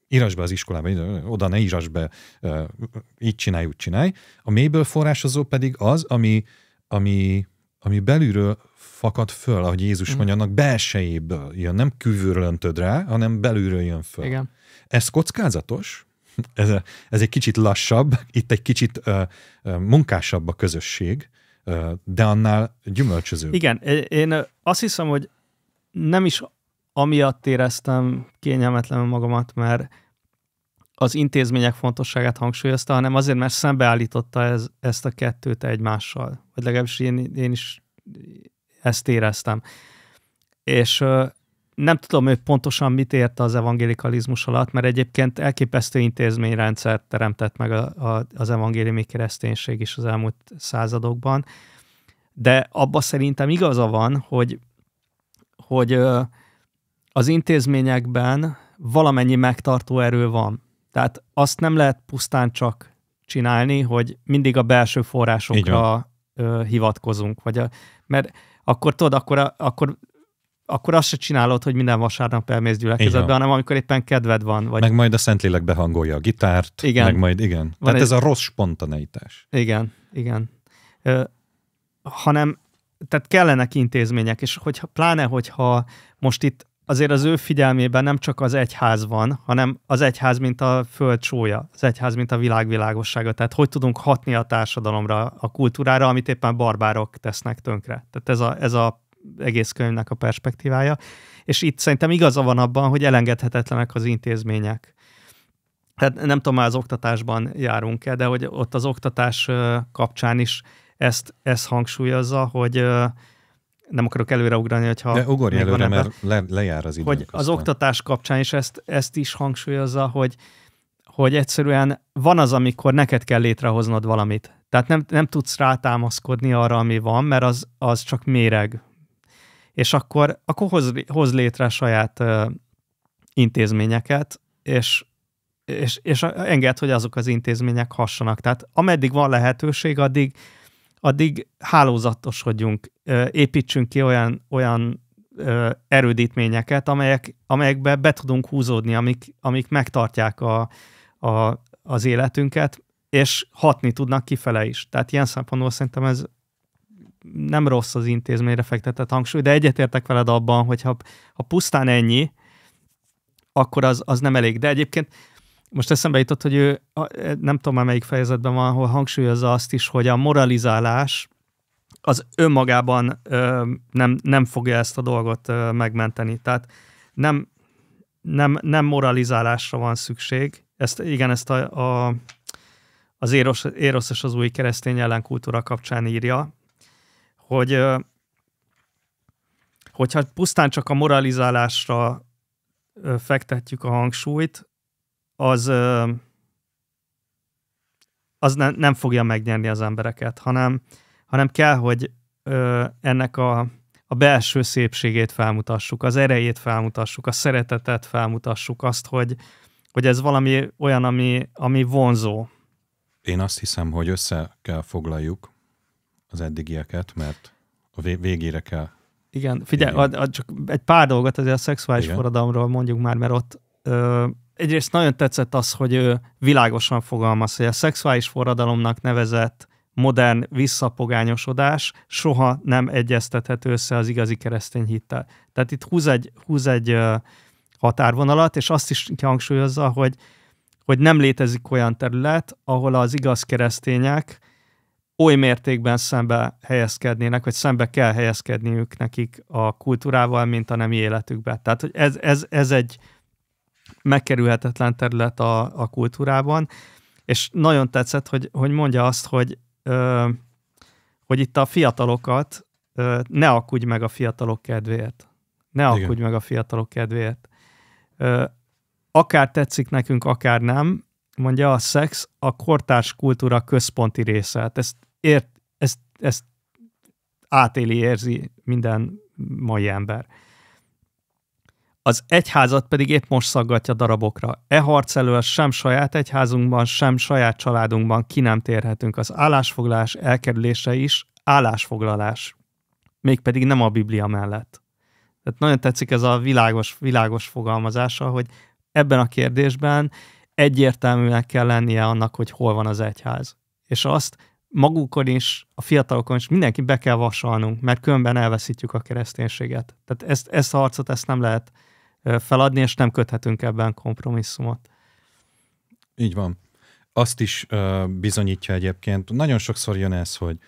Speaker 1: írás be az iskolába, oda ne írás be, uh, így csinálj, úgy csinálj. A mélyből forrásozó pedig az, ami, ami, ami belülről fakad föl, ahogy Jézus uh-huh. mondja, annak belsejéből jön, nem kívülről öntöd rá, hanem belülről jön föl. Igen. Ez kockázatos, ez, a, ez egy kicsit lassabb, itt egy kicsit uh, munkásabb a közösség, uh, de annál gyümölcsöző.
Speaker 2: Igen, én azt hiszem, hogy nem is amiatt éreztem kényelmetlenül magamat, mert az intézmények fontosságát hangsúlyozta, hanem azért, mert szembeállította ez, ezt a kettőt egymással. Vagy legalábbis én, én is ezt éreztem. És nem tudom, hogy pontosan mit érte az evangélikalizmus alatt, mert egyébként elképesztő intézményrendszert teremtett meg a, a, az evangéliumi kereszténység is az elmúlt századokban, de abba szerintem igaza van, hogy, hogy az intézményekben valamennyi megtartó erő van. Tehát azt nem lehet pusztán csak csinálni, hogy mindig a belső forrásokra hivatkozunk. Vagy a, mert akkor tudod, akkor, akkor akkor azt se csinálod, hogy minden vasárnap elmész gyülekezetbe, hanem amikor éppen kedved van. Vagy... Meg
Speaker 1: majd a Szentlélek behangolja a gitárt, igen. meg majd, igen. Van Tehát egy... ez a rossz spontaneitás.
Speaker 2: Igen, igen. Ö, hanem, tehát kellenek intézmények, és hogy, pláne, hogyha most itt azért az ő figyelmében nem csak az egyház van, hanem az egyház, mint a föld sója, az egyház, mint a világvilágossága. Tehát hogy tudunk hatni a társadalomra, a kultúrára, amit éppen barbárok tesznek tönkre. Tehát ez a, ez a egész könyvnek a perspektívája, és itt szerintem igaza van abban, hogy elengedhetetlenek az intézmények. Hát nem tudom, már az oktatásban járunk-e, de hogy ott az oktatás kapcsán is ezt, ezt hangsúlyozza, hogy nem akarok előreugrani, hogyha... De ugorj előre, ebben, mert
Speaker 1: le, lejár az idő. Hogy
Speaker 2: aztán. az oktatás kapcsán is ezt, ezt is hangsúlyozza, hogy, hogy egyszerűen van az, amikor neked kell létrehoznod valamit. Tehát nem, nem tudsz rátámaszkodni arra, ami van, mert az, az csak méreg, és akkor, akkor hoz, hoz létre saját ö, intézményeket, és, és, és enged, hogy azok az intézmények hassanak. Tehát ameddig van lehetőség, addig, addig hálózatosodjunk, ö, építsünk ki olyan, olyan ö, erődítményeket, amelyek, amelyekbe be tudunk húzódni, amik, amik megtartják a, a, az életünket, és hatni tudnak kifele is. Tehát ilyen szempontból szerintem ez nem rossz az intézményre fektetett hangsúly, de egyetértek veled abban, hogy ha, ha pusztán ennyi, akkor az, az nem elég. De egyébként most eszembe jutott, hogy ő, nem tudom már melyik fejezetben van, ahol hangsúlyozza azt is, hogy a moralizálás az önmagában ö, nem, nem fogja ezt a dolgot ö, megmenteni. Tehát nem, nem, nem moralizálásra van szükség. Ezt, igen, ezt a, a, az Érosz, Érosz és az új keresztény ellenkultúra kapcsán írja, hogy hogyha pusztán csak a moralizálásra fektetjük a hangsúlyt, az az ne, nem fogja megnyerni az embereket, hanem, hanem kell, hogy ennek a, a belső szépségét felmutassuk, az erejét felmutassuk, a szeretetet felmutassuk, azt, hogy, hogy ez valami olyan, ami, ami vonzó.
Speaker 1: Én azt hiszem, hogy össze kell foglaljuk az eddigieket, mert a végére kell.
Speaker 2: Igen, figyelj, ad, ad csak egy pár dolgot azért a szexuális Igen. forradalomról mondjuk már, mert ott ö, egyrészt nagyon tetszett az, hogy ő világosan fogalmaz, hogy a szexuális forradalomnak nevezett modern visszapogányosodás soha nem egyeztethető össze az igazi keresztény hittel. Tehát itt húz egy, húz egy határvonalat, és azt is hangsúlyozza, hogy, hogy nem létezik olyan terület, ahol az igaz keresztények oly mértékben szembe helyezkednének, vagy szembe kell helyezkedniük nekik a kultúrával, mint a nemi életükben. Tehát hogy ez, ez, ez egy megkerülhetetlen terület a, a kultúrában, és nagyon tetszett, hogy, hogy mondja azt, hogy, ö, hogy itt a fiatalokat ö, ne akudj meg a fiatalok kedvéért. Ne Igen. meg a fiatalok kedvéért. Ö, akár tetszik nekünk, akár nem, mondja a szex a kortárs kultúra központi része. Hát ezt ért, ezt, ezt átéli, érzi minden mai ember. Az egyházat pedig épp most szaggatja darabokra. E harc elől sem saját egyházunkban, sem saját családunkban ki nem térhetünk. Az állásfoglalás elkerülése is állásfoglalás. Mégpedig nem a Biblia mellett. Tehát nagyon tetszik ez a világos, világos fogalmazása, hogy ebben a kérdésben egyértelműnek kell lennie annak, hogy hol van az egyház. És azt magukon is, a fiatalokon is mindenki be kell vasalnunk, mert különben elveszítjük a kereszténységet. Tehát ezt, ezt a harcot ezt nem lehet feladni, és nem köthetünk ebben kompromisszumot.
Speaker 1: Így van. Azt is uh, bizonyítja egyébként. Nagyon sokszor jön ez, hogy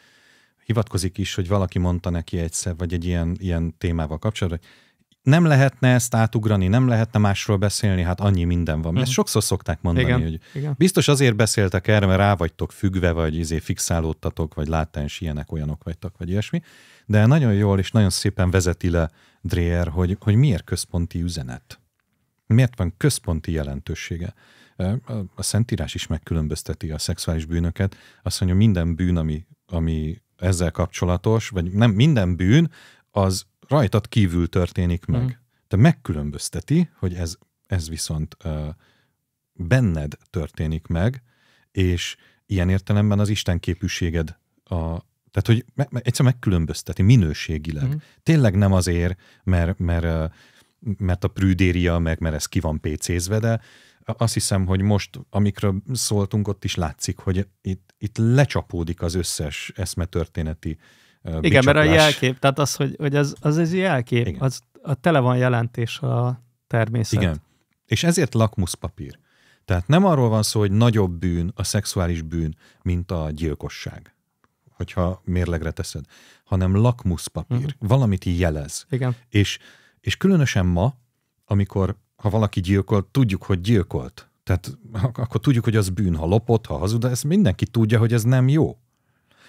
Speaker 1: hivatkozik is, hogy valaki mondta neki egyszer, vagy egy ilyen, ilyen témával kapcsolatban, hogy nem lehetne ezt átugrani, nem lehetne másról beszélni, hát annyi minden van. Mm. Ezt mhm. sokszor szokták mondani, igen, hogy igen. biztos azért beszéltek erre, mert rá vagytok függve, vagy izé fixálódtatok, vagy látáns ilyenek, olyanok vagytok, vagy ilyesmi. De nagyon jól és nagyon szépen vezeti le Dreyer, hogy, hogy miért központi üzenet. Miért van központi jelentősége? A Szentírás is megkülönbözteti a szexuális bűnöket. Azt mondja, minden bűn, ami, ami ezzel kapcsolatos, vagy nem minden bűn, az rajtad kívül történik meg. Mm. Te megkülönbözteti, hogy ez, ez viszont ö, benned történik meg, és ilyen értelemben az Isten képűséged a, tehát, hogy me, me, egyszerűen megkülönbözteti minőségileg. Mm. Tényleg nem azért, mert, mert, mert a prüdéria, meg mert ez ki van pécézve, de azt hiszem, hogy most, amikről szóltunk, ott is látszik, hogy itt, itt lecsapódik az összes eszmetörténeti történeti igen, mert a jelkép,
Speaker 2: tehát az, hogy, hogy az, az ez jelkép, Igen. az a tele van jelentés a
Speaker 1: természet. Igen. És ezért lakmuszpapír. Tehát nem arról van szó, hogy nagyobb bűn a szexuális bűn, mint a gyilkosság, hogyha mérlegre teszed, hanem lakmuszpapír. Uh-huh. Valamit jelez. Igen. És, és különösen ma, amikor ha valaki gyilkolt, tudjuk, hogy gyilkolt. Tehát akkor tudjuk, hogy az bűn, ha lopott, ha hazud, ezt mindenki tudja, hogy ez nem jó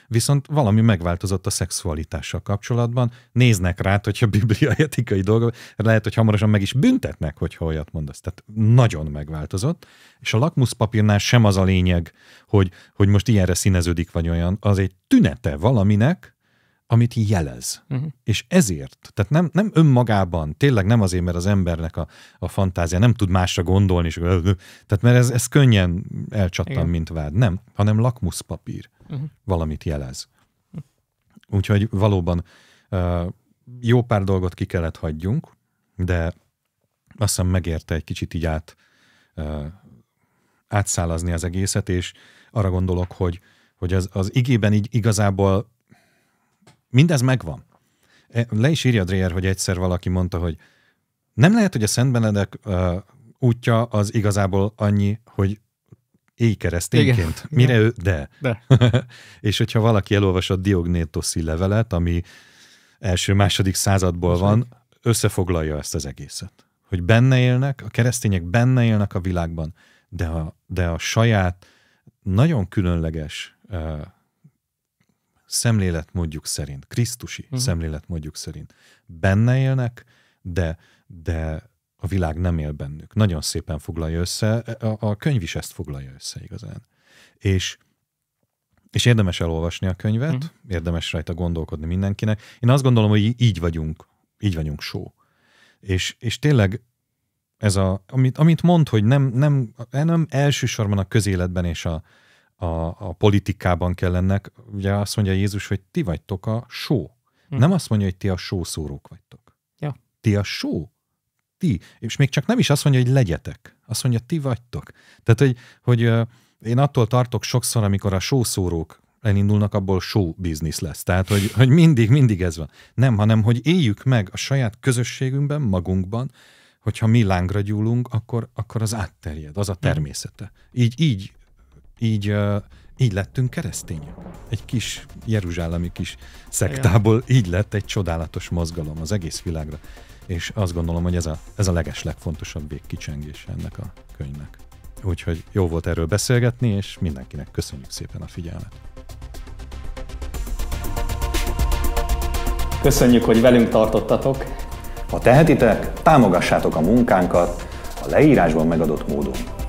Speaker 1: viszont valami megváltozott a szexualitással kapcsolatban, néznek rá, hogyha biblia etikai dolgok, lehet, hogy hamarosan meg is büntetnek, hogyha olyat mondasz. Tehát nagyon megváltozott, és a lakmuszpapírnál sem az a lényeg, hogy, hogy most ilyenre színeződik vagy olyan, az egy tünete valaminek, amit jelez. Uh-huh. És ezért, tehát nem, nem önmagában, tényleg nem azért, mert az embernek a, a fantázia nem tud másra gondolni, és, tehát mert ez, ez könnyen elcsattan, Igen. mint vád. Nem, hanem lakmuszpapír uh-huh. valamit jelez. Úgyhogy valóban jó pár dolgot ki kellett hagyjunk, de azt hiszem megérte egy kicsit így át, átszálazni az egészet, és arra gondolok, hogy, hogy az, az igében így igazából mindez megvan. E, le is írja Dreyer, hogy egyszer valaki mondta, hogy nem lehet, hogy a Szent Benedek uh, útja az igazából annyi, hogy éjkeresztényként. Mire de. ő? De. de. és hogyha valaki elolvas a Diognétoszi levelet, ami első-második századból Most van, meg. összefoglalja ezt az egészet. Hogy benne élnek, a keresztények benne élnek a világban, de a, de a saját nagyon különleges uh, szemléletmódjuk szerint, Krisztusi uh-huh. Mhm. szemléletmódjuk szerint benne élnek, de, de a világ nem él bennük. Nagyon szépen foglalja össze, a, a könyv is ezt foglalja össze igazán. És és érdemes elolvasni a könyvet, uh-huh. érdemes rajta gondolkodni mindenkinek. Én azt gondolom, hogy így vagyunk, így vagyunk só. És, és tényleg ez a, amit, amit mond, hogy nem, nem, nem elsősorban a közéletben és a, a, a politikában kell lennek, ugye azt mondja Jézus, hogy ti vagytok a só. Hmm. Nem azt mondja, hogy ti a sószórók vagytok. Ja. Ti a só ti. És még csak nem is azt mondja, hogy legyetek. Azt mondja, ti vagytok. Tehát, hogy, hogy én attól tartok sokszor, amikor a sószórók elindulnak, abból show business lesz. Tehát, hogy, hogy mindig, mindig ez van. Nem, hanem, hogy éljük meg a saját közösségünkben, magunkban, hogyha mi lángra gyúlunk, akkor, akkor az átterjed, az a mm. természete. Így, így, így, így lettünk keresztények. Egy kis jeruzsálemi kis szektából így lett egy csodálatos mozgalom az egész világra és azt gondolom, hogy ez a, ez a leges legfontosabb végkicsengése ennek a könyvnek. Úgyhogy jó volt erről beszélgetni, és mindenkinek köszönjük szépen a figyelmet. Köszönjük, hogy velünk tartottatok. Ha tehetitek, támogassátok a munkánkat a leírásban megadott módon.